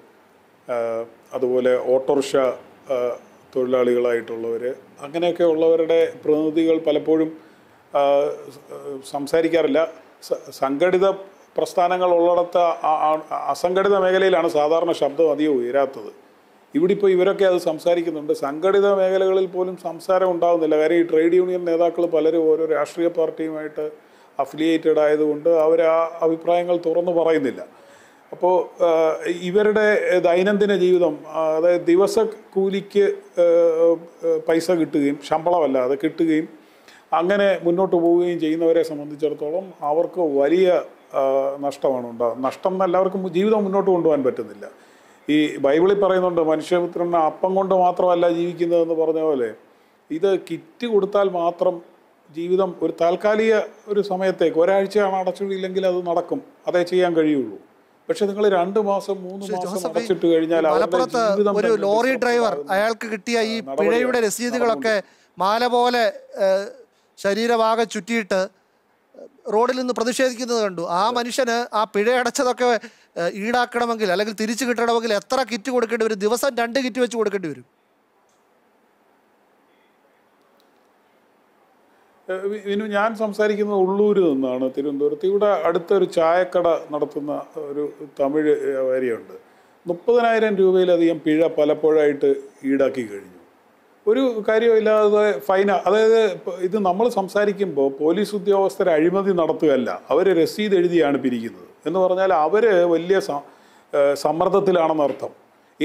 അതുപോലെ ഓട്ടോറിക്ഷ തൊഴിലാളികളായിട്ടുള്ളവർ അങ്ങനെയൊക്കെ ഉള്ളവരുടെ പ്രതിനിധികൾ പലപ്പോഴും സംസാരിക്കാറില്ല സംഘടിത പ്രസ്ഥാനങ്ങൾ ഉള്ളിടത്ത് അസംഘടിത മേഖലയിലാണ് സാധാരണ ശബ്ദം അധികം ഉയരാത്തത് ഇവിടെ ഇപ്പോൾ ഇവരൊക്കെ അത് സംസാരിക്കുന്നുണ്ട് സംഘടിത മേഖലകളിൽ പോലും സംസാരം ഉണ്ടാകുന്നില്ല കാര്യം ഈ ട്രേഡ് യൂണിയൻ നേതാക്കൾ പലരും ഓരോ രാഷ്ട്രീയ പാർട്ടിയുമായിട്ട് അഫിലിയേറ്റഡ് ആയതുകൊണ്ട് അവർ ആ അഭിപ്രായങ്ങൾ തുറന്നു പറയുന്നില്ല അപ്പോൾ ഇവരുടെ ദൈനംദിന ജീവിതം അതായത് ദിവസ കൂലിക്ക് പൈസ കിട്ടുകയും അത് കിട്ടുകയും അങ്ങനെ മുന്നോട്ട് പോവുകയും ചെയ്യുന്നവരെ സംബന്ധിച്ചിടത്തോളം അവർക്ക് വലിയ നഷ്ടമാണ് ഉണ്ടാകുന്നത് നഷ്ടം എല്ലാവർക്കും ജീവിതം മുന്നോട്ട് കൊണ്ടുപോകാൻ പറ്റുന്നില്ല ഈ ബൈബിളിൽ പറയുന്നുണ്ട് മനുഷ്യപുത്രൻ അപ്പം കൊണ്ട് മാത്രമല്ല ജീവിക്കുന്നതെന്ന് പറഞ്ഞ പോലെ ഇത് കിറ്റ് കൊടുത്താൽ മാത്രം ജീവിതം ഒരു താൽക്കാലിക ഒരു സമയത്തേക്ക് ഒരാഴ്ചയാണ് അടച്ചിട്ടില്ലെങ്കിൽ അത് നടക്കും അതേ ചെയ്യാൻ കഴിയുള്ളൂ പക്ഷെ നിങ്ങൾ രണ്ട് മാസം മൂന്ന് മാസം അടച്ചിട്ട് കഴിഞ്ഞാൽ ഒരു ലോറി ഡ്രൈവർ അയാൾക്ക് കിട്ടിയ ഈ പിഴയുടെ രസീതുകളൊക്കെ മാല പോലെ ശരീരഭാഗം ചുറ്റിയിട്ട് റോഡിൽ നിന്ന് പ്രതിഷേധിക്കുന്നത് കണ്ടു ആ മനുഷ്യന് ആ പിഴ അടച്ചതൊക്കെ ഈടാക്കണമെങ്കിൽ അല്ലെങ്കിൽ തിരിച്ചു കിട്ടണമെങ്കിൽ എത്ര കിറ്റ് കൊടുക്കേണ്ടി വരും ദിവസം രണ്ട് കിറ്റ് വെച്ച് കൊടുക്കേണ്ടി വരും വിനു ഞാൻ സംസാരിക്കുന്നത് ഉള്ളൂരിൽ നിന്നാണ് തിരുവനന്തപുരത്ത് ഇവിടെ അടുത്തൊരു ചായക്കട നടത്തുന്ന ഒരു തമിഴ് വ്യാപാരിയുണ്ട് മുപ്പതിനായിരം രൂപയിലധികം പിഴ പലപ്പോഴായിട്ട് ഈടാക്കി കഴിഞ്ഞു ഒരു കാര്യമില്ലാതെ ഫൈന അതായത് ഇത് നമ്മൾ സംസാരിക്കുമ്പോൾ പോലീസ് ഉദ്യോഗസ്ഥരെ അഴിമതി നടത്തുകയല്ല അവർ രസീത് എഴുതിയാണ് പിരിക്കുന്നത് എന്ന് പറഞ്ഞാൽ അവർ വലിയ സമ്മർദ്ദത്തിലാണെന്നർത്ഥം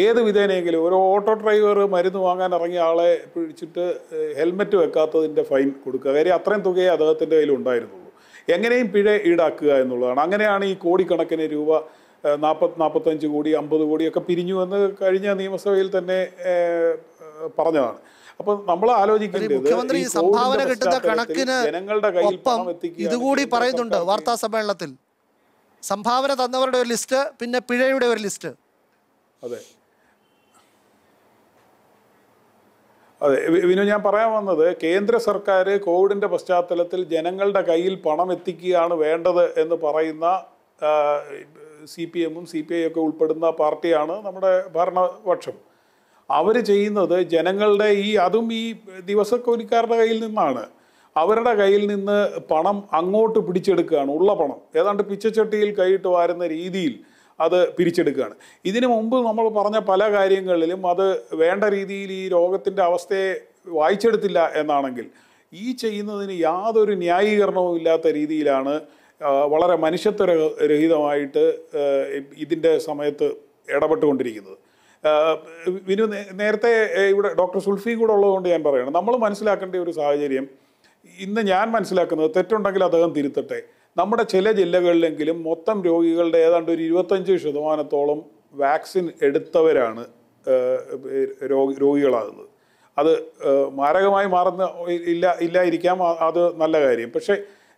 ഏത് വിധേനയെങ്കിലും ഒരു ഓട്ടോ ഡ്രൈവർ മരുന്ന് വാങ്ങാൻ ഇറങ്ങിയ ആളെ പിടിച്ചിട്ട് ഹെൽമെറ്റ് വെക്കാത്തതിൻ്റെ ഫൈൻ കൊടുക്കുക കാര്യം അത്രയും തുകയെ അദ്ദേഹത്തിൻ്റെ കയ്യിൽ ഉണ്ടായിരുന്നുള്ളൂ എങ്ങനെയും പിഴ ഈടാക്കുക എന്നുള്ളതാണ് അങ്ങനെയാണ് ഈ കോടിക്കണക്കിന് രൂപ നാൽപ്പത്തി നാൽപ്പത്തഞ്ച് കോടി അമ്പത് കോടിയൊക്കെ പിരിഞ്ഞു എന്ന് കഴിഞ്ഞ നിയമസഭയിൽ തന്നെ പറഞ്ഞതാണ് അപ്പൊ നമ്മൾ ആലോചിക്കുന്നത് മുഖ്യമന്ത്രി ജനങ്ങളുടെ കയ്യിൽ പണം എത്തിക്കുക ഇതുകൂടി പറയുന്നുണ്ട് വാർത്താ സമ്മേളനത്തിൽ സംഭാവന തന്നവരുടെ ഒരു ലിസ്റ്റ് പിന്നെ പിഴയുടെ ഒരു ലിസ്റ്റ് അതെ അതെ വിനു ഞാൻ പറയാൻ വന്നത് കേന്ദ്ര സർക്കാർ കോവിഡിൻ്റെ പശ്ചാത്തലത്തിൽ ജനങ്ങളുടെ കയ്യിൽ പണം എത്തിക്കുകയാണ് വേണ്ടത് എന്ന് പറയുന്ന സി പി എമ്മും സി പി ഐ ഒക്കെ ഉൾപ്പെടുന്ന പാർട്ടിയാണ് നമ്മുടെ ഭരണപക്ഷം അവർ ചെയ്യുന്നത് ജനങ്ങളുടെ ഈ അതും ഈ ദിവസക്കൂലിക്കാരുടെ കയ്യിൽ നിന്നാണ് അവരുടെ കയ്യിൽ നിന്ന് പണം അങ്ങോട്ട് പിടിച്ചെടുക്കുകയാണ് ഉള്ള പണം ഏതാണ്ട് പിച്ചച്ചട്ടിയിൽ കൈയിട്ട് വാരുന്ന രീതിയിൽ അത് പിരിച്ചെടുക്കുകയാണ് ഇതിനു മുമ്പ് നമ്മൾ പറഞ്ഞ പല കാര്യങ്ങളിലും അത് വേണ്ട രീതിയിൽ ഈ രോഗത്തിൻ്റെ അവസ്ഥയെ വായിച്ചെടുത്തില്ല എന്നാണെങ്കിൽ ഈ ചെയ്യുന്നതിന് യാതൊരു ന്യായീകരണവും ഇല്ലാത്ത രീതിയിലാണ് വളരെ മനുഷ്യത്വരഹിതമായിട്ട് ഇതിൻ്റെ സമയത്ത് ഇടപെട്ടുകൊണ്ടിരിക്കുന്നത് വിനു നേരത്തെ ഇവിടെ ഡോക്ടർ സുൽഫി കൂടെ ഉള്ളതുകൊണ്ട് ഞാൻ പറയുകയാണ് നമ്മൾ മനസ്സിലാക്കേണ്ട ഒരു സാഹചര്യം ഇന്ന് ഞാൻ മനസ്സിലാക്കുന്നത് തെറ്റുണ്ടെങ്കിൽ അദ്ദേഹം തിരുത്തട്ടെ നമ്മുടെ ചില ജില്ലകളിലെങ്കിലും മൊത്തം രോഗികളുടെ ഏതാണ്ട് ഒരു ഇരുപത്തഞ്ച് ശതമാനത്തോളം വാക്സിൻ എടുത്തവരാണ് രോഗി രോഗികളാകുന്നത് അത് മാരകമായി മാറുന്ന ഇല്ല ഇല്ലായിരിക്കാം അത് നല്ല കാര്യം പക്ഷേ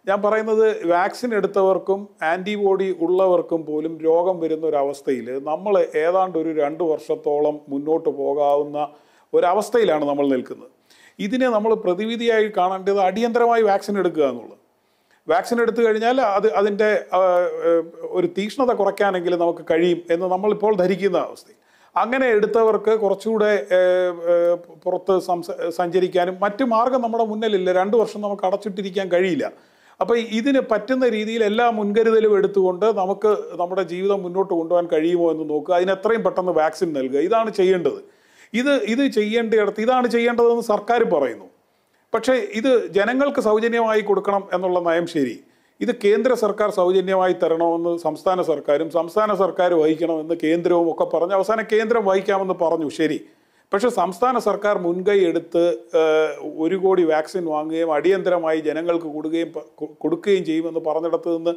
ഞാൻ പറയുന്നത് വാക്സിൻ എടുത്തവർക്കും ആൻറ്റിബോഡി ഉള്ളവർക്കും പോലും രോഗം വരുന്ന ഒരു അവസ്ഥയിൽ നമ്മൾ ഏതാണ്ട് ഒരു രണ്ട് വർഷത്തോളം മുന്നോട്ട് പോകാവുന്ന ഒരവസ്ഥയിലാണ് നമ്മൾ നിൽക്കുന്നത് ഇതിനെ നമ്മൾ പ്രതിവിധിയായി കാണേണ്ടത് അടിയന്തരമായി വാക്സിൻ എടുക്കുക എന്നുള്ളത് വാക്സിൻ എടുത്തു കഴിഞ്ഞാൽ അത് അതിൻ്റെ ഒരു തീക്ഷ്ണത കുറയ്ക്കാനെങ്കിലും നമുക്ക് കഴിയും എന്ന് നമ്മളിപ്പോൾ ധരിക്കുന്ന അവസ്ഥയിൽ അങ്ങനെ എടുത്തവർക്ക് കുറച്ചുകൂടെ പുറത്ത് സഞ്ചരിക്കാനും മറ്റു മാർഗം നമ്മുടെ മുന്നിലില്ല രണ്ട് വർഷം നമുക്ക് അടച്ചിട്ടിരിക്കാൻ കഴിയില്ല അപ്പോൾ ഇതിന് പറ്റുന്ന രീതിയിൽ എല്ലാ മുൻകരുതലും എടുത്തുകൊണ്ട് നമുക്ക് നമ്മുടെ ജീവിതം മുന്നോട്ട് കൊണ്ടുപോകാൻ കഴിയുമോ എന്ന് നോക്കുക അതിന് എത്രയും പെട്ടെന്ന് വാക്സിൻ നൽകുക ഇതാണ് ചെയ്യേണ്ടത് ഇത് ഇത് ചെയ്യേണ്ടിടത്ത് ഇതാണ് ചെയ്യേണ്ടതെന്ന് സർക്കാർ പറയുന്നു പക്ഷേ ഇത് ജനങ്ങൾക്ക് സൗജന്യമായി കൊടുക്കണം എന്നുള്ള നയം ശരി ഇത് കേന്ദ്ര സർക്കാർ സൗജന്യമായി തരണമെന്ന് സംസ്ഥാന സർക്കാരും സംസ്ഥാന സർക്കാർ വഹിക്കണമെന്ന് കേന്ദ്രവും ഒക്കെ പറഞ്ഞു അവസാനം കേന്ദ്രം വഹിക്കാമെന്ന് പറഞ്ഞു ശരി പക്ഷേ സംസ്ഥാന സർക്കാർ മുൻകൈ എടുത്ത് ഒരു കോടി വാക്സിൻ വാങ്ങുകയും അടിയന്തരമായി ജനങ്ങൾക്ക് കൊടുക്കുകയും കൊടുക്കുകയും ചെയ്യുമെന്ന് പറഞ്ഞിടത്ത് നിന്ന്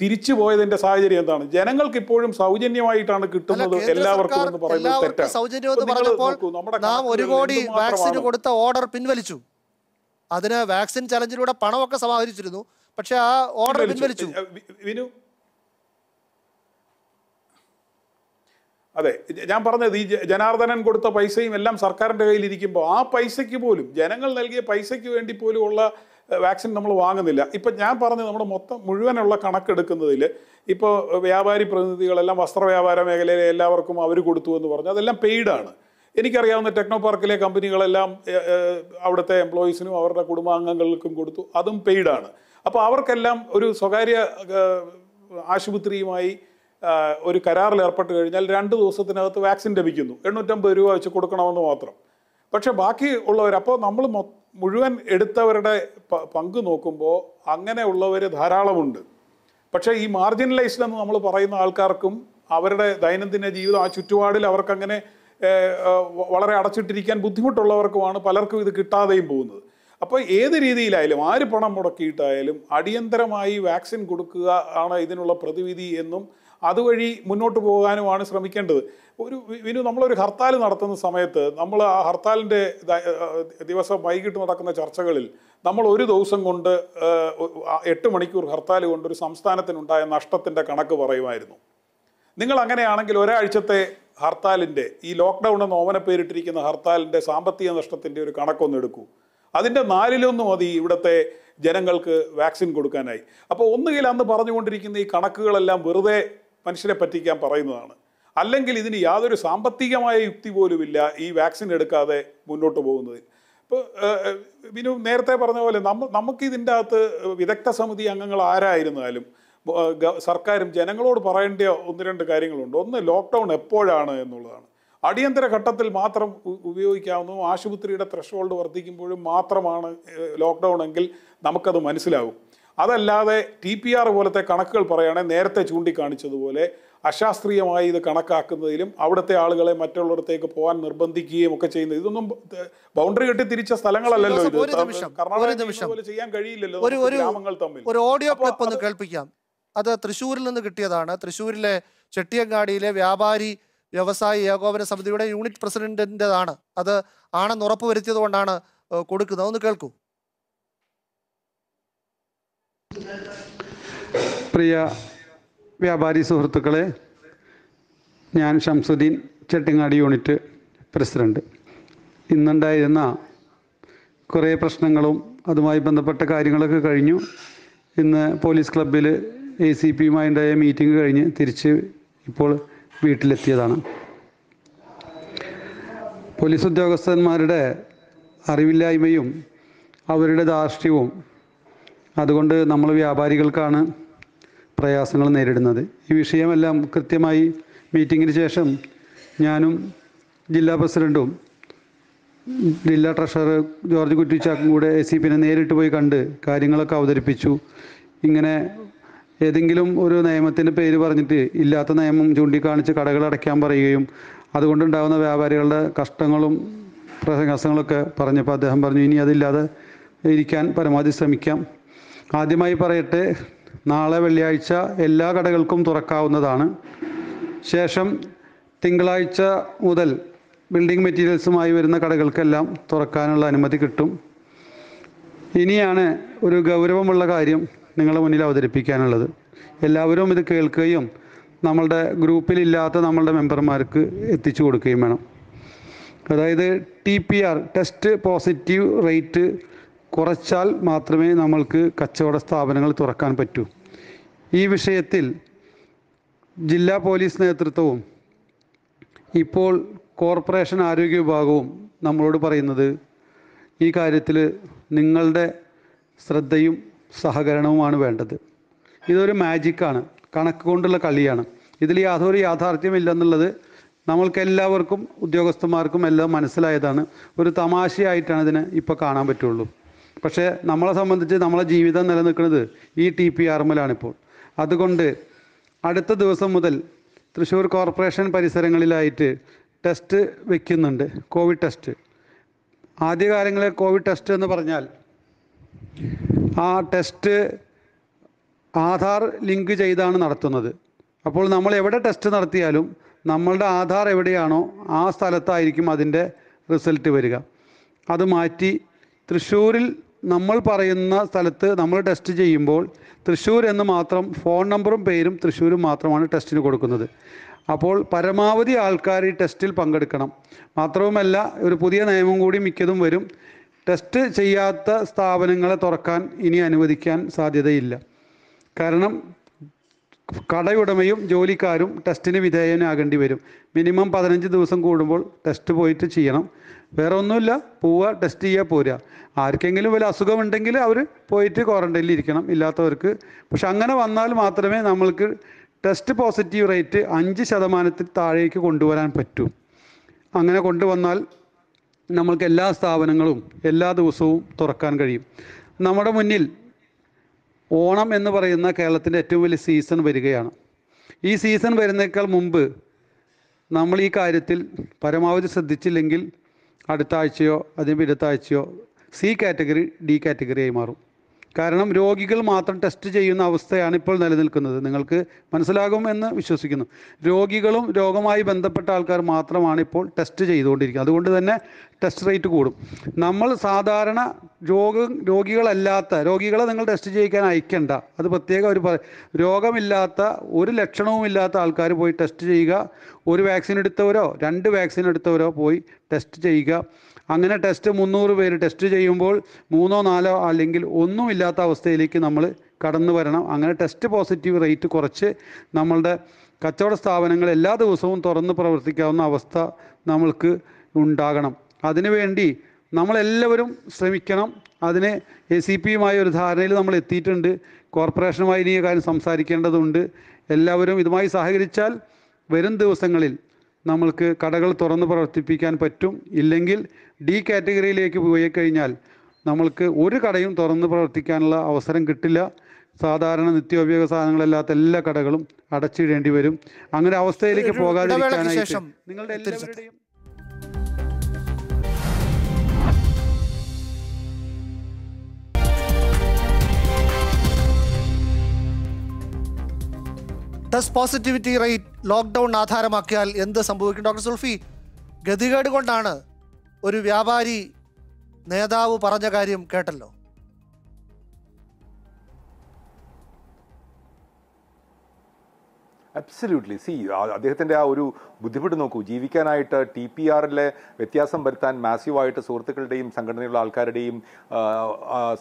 തിരിച്ചു പോയതിന്റെ സാഹചര്യം എന്താണ് ജനങ്ങൾക്ക് ഇപ്പോഴും സൗജന്യമായിട്ടാണ് കിട്ടുന്നത് എല്ലാവർക്കും എന്ന് പറയുന്നത് തെറ്റാണ് കോടി വാക്സിൻ കൊടുത്ത ഓർഡർ പിൻവലിച്ചു അതിന് വാക്സിൻ ചലഞ്ചിലൂടെ പണമൊക്കെ സമാഹരിച്ചിരുന്നു പക്ഷെ ആ ഓർഡർ പിൻവലിച്ചു വിനു അതെ ഞാൻ പറഞ്ഞത് ഈ ജനാർദ്ദനൻ കൊടുത്ത പൈസയും എല്ലാം സർക്കാരിൻ്റെ കയ്യിലിരിക്കുമ്പോൾ ആ പൈസയ്ക്ക് പോലും ജനങ്ങൾ നൽകിയ പൈസയ്ക്ക് വേണ്ടി പോലും ഉള്ള വാക്സിൻ നമ്മൾ വാങ്ങുന്നില്ല ഇപ്പം ഞാൻ പറഞ്ഞത് നമ്മുടെ മൊത്തം മുഴുവനുള്ള കണക്കെടുക്കുന്നതിൽ ഇപ്പോൾ വ്യാപാരി പ്രതിനിധികളെല്ലാം വസ്ത്ര വ്യാപാര മേഖലയിലെ എല്ലാവർക്കും അവർ കൊടുത്തു എന്ന് പറഞ്ഞു അതെല്ലാം പെയ്ഡാണ് എനിക്കറിയാവുന്ന ടെക്നോ പാർക്കിലെ കമ്പനികളെല്ലാം അവിടുത്തെ എംപ്ലോയീസിനും അവരുടെ കുടുംബാംഗങ്ങൾക്കും കൊടുത്തു അതും പെയ്ഡാണ് അപ്പോൾ അവർക്കെല്ലാം ഒരു സ്വകാര്യ ആശുപത്രിയുമായി ഒരു കരാറിൽ ഏർപ്പെട്ട് കഴിഞ്ഞാൽ രണ്ട് ദിവസത്തിനകത്ത് വാക്സിൻ ലഭിക്കുന്നു എണ്ണൂറ്റമ്പത് രൂപ വെച്ച് കൊടുക്കണമെന്ന് മാത്രം പക്ഷേ ബാക്കി ഉള്ളവർ അപ്പോൾ നമ്മൾ മുഴുവൻ എടുത്തവരുടെ പങ്ക് നോക്കുമ്പോൾ അങ്ങനെയുള്ളവർ ധാരാളമുണ്ട് പക്ഷേ ഈ മാർജിനലൈസ്ഡ് എന്ന് നമ്മൾ പറയുന്ന ആൾക്കാർക്കും അവരുടെ ദൈനംദിന ജീവിതം ആ ചുറ്റുപാടിൽ അവർക്കങ്ങനെ വളരെ അടച്ചിട്ടിരിക്കാൻ ബുദ്ധിമുട്ടുള്ളവർക്കുമാണ് പലർക്കും ഇത് കിട്ടാതെയും പോകുന്നത് അപ്പോൾ ഏത് രീതിയിലായാലും ആര് പണം മുടക്കിയിട്ടായാലും അടിയന്തരമായി വാക്സിൻ കൊടുക്കുക ആണ് ഇതിനുള്ള പ്രതിവിധി എന്നും അതുവഴി മുന്നോട്ട് പോകാനുമാണ് ശ്രമിക്കേണ്ടത് ഒരു വിനു നമ്മളൊരു ഹർത്താൽ നടത്തുന്ന സമയത്ത് നമ്മൾ ആ ഹർത്താലിൻ്റെ ദിവസം വൈകിട്ട് നടക്കുന്ന ചർച്ചകളിൽ നമ്മൾ ഒരു ദിവസം കൊണ്ട് എട്ട് മണിക്കൂർ ഹർത്താൽ കൊണ്ട് ഒരു സംസ്ഥാനത്തിനുണ്ടായ നഷ്ടത്തിൻ്റെ കണക്ക് പറയുമായിരുന്നു നിങ്ങൾ അങ്ങനെയാണെങ്കിൽ ഒരാഴ്ചത്തെ ഹർത്താലിൻ്റെ ഈ ലോക്ക്ഡൗൺ എന്ന ഓമന പേരിട്ടിരിക്കുന്ന ഹർത്താലിൻ്റെ സാമ്പത്തിക നഷ്ടത്തിൻ്റെ ഒരു കണക്കൊന്ന് എടുക്കൂ അതിൻ്റെ നാലിലൊന്ന് മതി ഇവിടുത്തെ ജനങ്ങൾക്ക് വാക്സിൻ കൊടുക്കാനായി അപ്പോൾ ഒന്നുകിൽ അന്ന് പറഞ്ഞുകൊണ്ടിരിക്കുന്ന ഈ കണക്കുകളെല്ലാം വെറുതെ മനുഷ്യരെ പറ്റിക്കാൻ പറയുന്നതാണ് അല്ലെങ്കിൽ ഇതിന് യാതൊരു സാമ്പത്തികമായ യുക്തി പോലുമില്ല ഈ വാക്സിൻ എടുക്കാതെ മുന്നോട്ട് പോകുന്നതിൽ ഇപ്പോൾ വിനു നേരത്തെ പറഞ്ഞ പോലെ നമ്മ നമുക്കിതിൻ്റെ അകത്ത് വിദഗ്ധ സമിതി അംഗങ്ങൾ ആരായിരുന്നാലും സർക്കാരും ജനങ്ങളോട് പറയേണ്ട ഒന്ന് രണ്ട് കാര്യങ്ങളുണ്ട് ഒന്ന് ലോക്ക്ഡൗൺ എപ്പോഴാണ് എന്നുള്ളതാണ് അടിയന്തര ഘട്ടത്തിൽ മാത്രം ഉപയോഗിക്കാവുന്നതും ആശുപത്രിയുടെ ത്രഷ് ഹോൾഡ് വർദ്ധിക്കുമ്പോഴും മാത്രമാണ് ലോക്ക്ഡൗൺ എങ്കിൽ നമുക്കത് മനസ്സിലാവും അതല്ലാതെ ടി പി ആർ പോലത്തെ കണക്കുകൾ പറയുകയാണെങ്കിൽ നേരത്തെ ചൂണ്ടിക്കാണിച്ചതുപോലെ അശാസ്ത്രീയമായി ഇത് കണക്കാക്കുന്നതിലും അവിടുത്തെ ആളുകളെ മറ്റുള്ളിടത്തേക്ക് പോകാൻ നിർബന്ധിക്കുകയും ഒക്കെ ചെയ്യുന്നത് ഇതൊന്നും ബൗണ്ടറി കെട്ടി തിരിച്ച സ്ഥലങ്ങളല്ലല്ലോ ഇത് കർണാടക ചെയ്യാൻ കഴിയില്ലല്ലോ തമ്മിൽ ഒരു ഓഡിയോ ക്ലിപ്പ് ഒന്ന് കേൾപ്പിക്കാം അത് തൃശ്ശൂരിൽ നിന്ന് കിട്ടിയതാണ് തൃശ്ശൂരിലെ ചെട്ടിയങ്ങാടിയിലെ വ്യാപാരി വ്യവസായ ഏകോപന സമിതിയുടെ യൂണിറ്റ് പ്രസിഡന്റിൻ്റെതാണ് അത് ആണെന്ന് ഉറപ്പുവരുത്തിയത് കൊണ്ടാണ് കൊടുക്കുന്നത് ഒന്ന് കേൾക്കൂ പ്രിയ വ്യാപാരി സുഹൃത്തുക്കളെ ഞാൻ ഷംസുദ്ദീൻ ചെട്ടിങ്ങാടി യൂണിറ്റ് പ്രസിഡൻറ്റ് ഇന്നുണ്ടായിരുന്ന കുറേ പ്രശ്നങ്ങളും അതുമായി ബന്ധപ്പെട്ട കാര്യങ്ങളൊക്കെ കഴിഞ്ഞു ഇന്ന് പോലീസ് ക്ലബിൽ എ സി പിയുമായി ഉണ്ടായ മീറ്റിംഗ് കഴിഞ്ഞ് തിരിച്ച് ഇപ്പോൾ വീട്ടിലെത്തിയതാണ് പോലീസ് ഉദ്യോഗസ്ഥന്മാരുടെ അറിവില്ലായ്മയും അവരുടെ ധാർഷ്ട്യവും അതുകൊണ്ട് നമ്മൾ വ്യാപാരികൾക്കാണ് പ്രയാസങ്ങൾ നേരിടുന്നത് ഈ വിഷയമെല്ലാം കൃത്യമായി മീറ്റിങ്ങിന് ശേഷം ഞാനും ജില്ലാ പ്രസിഡൻറ്റും ജില്ലാ ട്രഷറർ ജോർജ് കുറ്റിച്ചാക്കും കൂടെ എ സി പിന്നെ നേരിട്ട് പോയി കണ്ട് കാര്യങ്ങളൊക്കെ അവതരിപ്പിച്ചു ഇങ്ങനെ ഏതെങ്കിലും ഒരു നിയമത്തിൻ്റെ പേര് പറഞ്ഞിട്ട് ഇല്ലാത്ത നിയമം ചൂണ്ടിക്കാണിച്ച് കടകൾ അടയ്ക്കാൻ പറയുകയും അതുകൊണ്ടുണ്ടാകുന്ന വ്യാപാരികളുടെ കഷ്ടങ്ങളും പ്രസംഗസങ്ങളൊക്കെ പറഞ്ഞപ്പോൾ അദ്ദേഹം പറഞ്ഞു ഇനി അതില്ലാതെ ഇരിക്കാൻ പരമാവധി ശ്രമിക്കാം ആദ്യമായി പറയട്ടെ നാളെ വെള്ളിയാഴ്ച എല്ലാ കടകൾക്കും തുറക്കാവുന്നതാണ് ശേഷം തിങ്കളാഴ്ച മുതൽ ബിൽഡിംഗ് മെറ്റീരിയൽസുമായി വരുന്ന കടകൾക്കെല്ലാം തുറക്കാനുള്ള അനുമതി കിട്ടും ഇനിയാണ് ഒരു ഗൗരവമുള്ള കാര്യം നിങ്ങളുടെ മുന്നിൽ അവതരിപ്പിക്കാനുള്ളത് എല്ലാവരും ഇത് കേൾക്കുകയും നമ്മളുടെ ഗ്രൂപ്പിലില്ലാത്ത നമ്മളുടെ മെമ്പർമാർക്ക് എത്തിച്ചു കൊടുക്കുകയും വേണം അതായത് T P R test positive rate കുറച്ചാൽ മാത്രമേ നമ്മൾക്ക് കച്ചവട സ്ഥാപനങ്ങൾ തുറക്കാൻ പറ്റൂ ഈ വിഷയത്തിൽ ജില്ലാ പോലീസ് നേതൃത്വവും ഇപ്പോൾ കോർപ്പറേഷൻ ആരോഗ്യ വിഭാഗവും നമ്മളോട് പറയുന്നത് ഈ കാര്യത്തിൽ നിങ്ങളുടെ ശ്രദ്ധയും സഹകരണവുമാണ് വേണ്ടത് ഇതൊരു മാജിക്കാണ് കണക്ക് കൊണ്ടുള്ള കളിയാണ് ഇതിൽ യാതൊരു യാഥാർത്ഥ്യമില്ലെന്നുള്ളത് നമ്മൾക്ക് എല്ലാവർക്കും ഉദ്യോഗസ്ഥന്മാർക്കും എല്ലാം മനസ്സിലായതാണ് ഒരു തമാശയായിട്ടാണ് ഇതിനെ ഇപ്പോൾ കാണാൻ പറ്റുള്ളൂ പക്ഷേ നമ്മളെ സംബന്ധിച്ച് നമ്മളെ ജീവിതം നിലനിൽക്കുന്നത് ഈ ടി പി എമ്മിലാണിപ്പോൾ അതുകൊണ്ട് അടുത്ത ദിവസം മുതൽ തൃശ്ശൂർ കോർപ്പറേഷൻ പരിസരങ്ങളിലായിട്ട് ടെസ്റ്റ് വയ്ക്കുന്നുണ്ട് കോവിഡ് ടെസ്റ്റ് ആദ്യകാലങ്ങളിൽ കോവിഡ് ടെസ്റ്റ് എന്ന് പറഞ്ഞാൽ ആ ടെസ്റ്റ് ആധാർ ലിങ്ക് ചെയ്താണ് നടത്തുന്നത് അപ്പോൾ നമ്മൾ എവിടെ ടെസ്റ്റ് നടത്തിയാലും നമ്മളുടെ ആധാർ എവിടെയാണോ ആ സ്ഥലത്തായിരിക്കും അതിൻ്റെ റിസൾട്ട് വരിക അത് മാറ്റി തൃശ്ശൂരിൽ നമ്മൾ പറയുന്ന സ്ഥലത്ത് നമ്മൾ ടെസ്റ്റ് ചെയ്യുമ്പോൾ തൃശ്ശൂർ എന്ന് മാത്രം ഫോൺ നമ്പറും പേരും തൃശ്ശൂരും മാത്രമാണ് ടെസ്റ്റിന് കൊടുക്കുന്നത് അപ്പോൾ പരമാവധി ആൾക്കാർ ഈ ടെസ്റ്റിൽ പങ്കെടുക്കണം മാത്രവുമല്ല ഒരു പുതിയ നിയമം കൂടി മിക്കതും വരും ടെസ്റ്റ് ചെയ്യാത്ത സ്ഥാപനങ്ങളെ തുറക്കാൻ ഇനി അനുവദിക്കാൻ സാധ്യതയില്ല കാരണം കടയുടമയും ജോലിക്കാരും ടെസ്റ്റിന് വിധേയനാകേണ്ടി വരും മിനിമം പതിനഞ്ച് ദിവസം കൂടുമ്പോൾ ടെസ്റ്റ് പോയിട്ട് ചെയ്യണം വേറെ ഒന്നുമില്ല പോവുക ടെസ്റ്റ് ചെയ്യുക പോരുക ആർക്കെങ്കിലും വല്ല അസുഖമുണ്ടെങ്കിൽ അവർ പോയിട്ട് ക്വാറൻറ്റൈനിൽ ഇരിക്കണം ഇല്ലാത്തവർക്ക് പക്ഷെ അങ്ങനെ വന്നാൽ മാത്രമേ നമ്മൾക്ക് ടെസ്റ്റ് പോസിറ്റീവ് റേറ്റ് അഞ്ച് ശതമാനത്തിൽ താഴേക്ക് കൊണ്ടുവരാൻ പറ്റൂ അങ്ങനെ കൊണ്ടുവന്നാൽ നമ്മൾക്ക് എല്ലാ സ്ഥാപനങ്ങളും എല്ലാ ദിവസവും തുറക്കാൻ കഴിയും നമ്മുടെ മുന്നിൽ ഓണം എന്ന് പറയുന്ന കേരളത്തിൻ്റെ ഏറ്റവും വലിയ സീസൺ വരികയാണ് ഈ സീസൺ വരുന്നേക്കാൾ മുമ്പ് നമ്മൾ ഈ കാര്യത്തിൽ പരമാവധി ശ്രദ്ധിച്ചില്ലെങ്കിൽ അടുത്ത ആഴ്ചയോ അതിന് പിന്നത്തെ ആഴ്ചയോ സി കാറ്റഗറി ഡി കാറ്റഗറി ആയി മാറും കാരണം രോഗികൾ മാത്രം ടെസ്റ്റ് ചെയ്യുന്ന അവസ്ഥയാണ് ഇപ്പോൾ നിലനിൽക്കുന്നത് നിങ്ങൾക്ക് മനസ്സിലാകും എന്ന് വിശ്വസിക്കുന്നു രോഗികളും രോഗമായി ബന്ധപ്പെട്ട ആൾക്കാർ മാത്രമാണ് ഇപ്പോൾ ടെസ്റ്റ് ചെയ്തുകൊണ്ടിരിക്കുന്നത് അതുകൊണ്ട് തന്നെ ടെസ്റ്റ് റേറ്റ് കൂടും നമ്മൾ സാധാരണ രോഗം രോഗികളല്ലാത്ത രോഗികളെ നിങ്ങൾ ടെസ്റ്റ് ചെയ്യിക്കാൻ അയക്കണ്ട അത് പ്രത്യേകം ഒരു രോഗമില്ലാത്ത ഒരു ലക്ഷണവും ഇല്ലാത്ത ആൾക്കാർ പോയി ടെസ്റ്റ് ചെയ്യുക ഒരു വാക്സിൻ എടുത്തവരോ രണ്ട് വാക്സിൻ എടുത്തവരോ പോയി ടെസ്റ്റ് ചെയ്യുക അങ്ങനെ ടെസ്റ്റ് മുന്നൂറ് പേര് ടെസ്റ്റ് ചെയ്യുമ്പോൾ മൂന്നോ നാലോ അല്ലെങ്കിൽ ഒന്നുമില്ലാത്ത അവസ്ഥയിലേക്ക് നമ്മൾ കടന്നു വരണം അങ്ങനെ ടെസ്റ്റ് പോസിറ്റീവ് റേറ്റ് കുറച്ച് നമ്മളുടെ കച്ചവട സ്ഥാപനങ്ങൾ എല്ലാ ദിവസവും തുറന്ന് പ്രവർത്തിക്കാവുന്ന അവസ്ഥ നമ്മൾക്ക് ഉണ്ടാകണം അതിനുവേണ്ടി നമ്മളെല്ലാവരും ശ്രമിക്കണം അതിന് എ സി പിയുമായി ഒരു ധാരണയിൽ നമ്മൾ എത്തിയിട്ടുണ്ട് കോർപ്പറേഷനുമായി ഇനി കാര്യം സംസാരിക്കേണ്ടതുണ്ട് എല്ലാവരും ഇതുമായി സഹകരിച്ചാൽ വരും ദിവസങ്ങളിൽ നമ്മൾക്ക് കടകൾ തുറന്ന് പ്രവർത്തിപ്പിക്കാൻ പറ്റും ഇല്ലെങ്കിൽ ഡി കാറ്റഗറിയിലേക്ക് പോയി കഴിഞ്ഞാൽ നമ്മൾക്ക് ഒരു കടയും തുറന്ന് പ്രവർത്തിക്കാനുള്ള അവസരം കിട്ടില്ല സാധാരണ നിത്യോപയോഗ സാധനങ്ങളല്ലാത്ത എല്ലാ കടകളും അടച്ചിടേണ്ടി വരും അങ്ങനെ അവസ്ഥയിലേക്ക് പോകാതിരിക്കാനായിട്ട് നിങ്ങളുടെ എല്ലാവരുടെയും ടെസ്റ്റ് പോസിറ്റിവിറ്റി റേറ്റ് ലോക്ക്ഡൗൺ ആധാരമാക്കിയാൽ എന്ത് സംഭവിക്കും ഡോക്ടർ സുൽഫി ഗതികേട് കൊണ്ടാണ് ഒരു വ്യാപാരി നേതാവ് പറഞ്ഞ കാര്യം കേട്ടല്ലോ അബ്സല്യൂട്ട്ലി സി അദ്ദേഹത്തിൻ്റെ ആ ഒരു ബുദ്ധിമുട്ട് നോക്കൂ ജീവിക്കാനായിട്ട് ടി പി ആറിലെ വ്യത്യാസം വരുത്താൻ മാസീവായിട്ട് സുഹൃത്തുക്കളുടെയും സംഘടനയുള്ള ആൾക്കാരുടെയും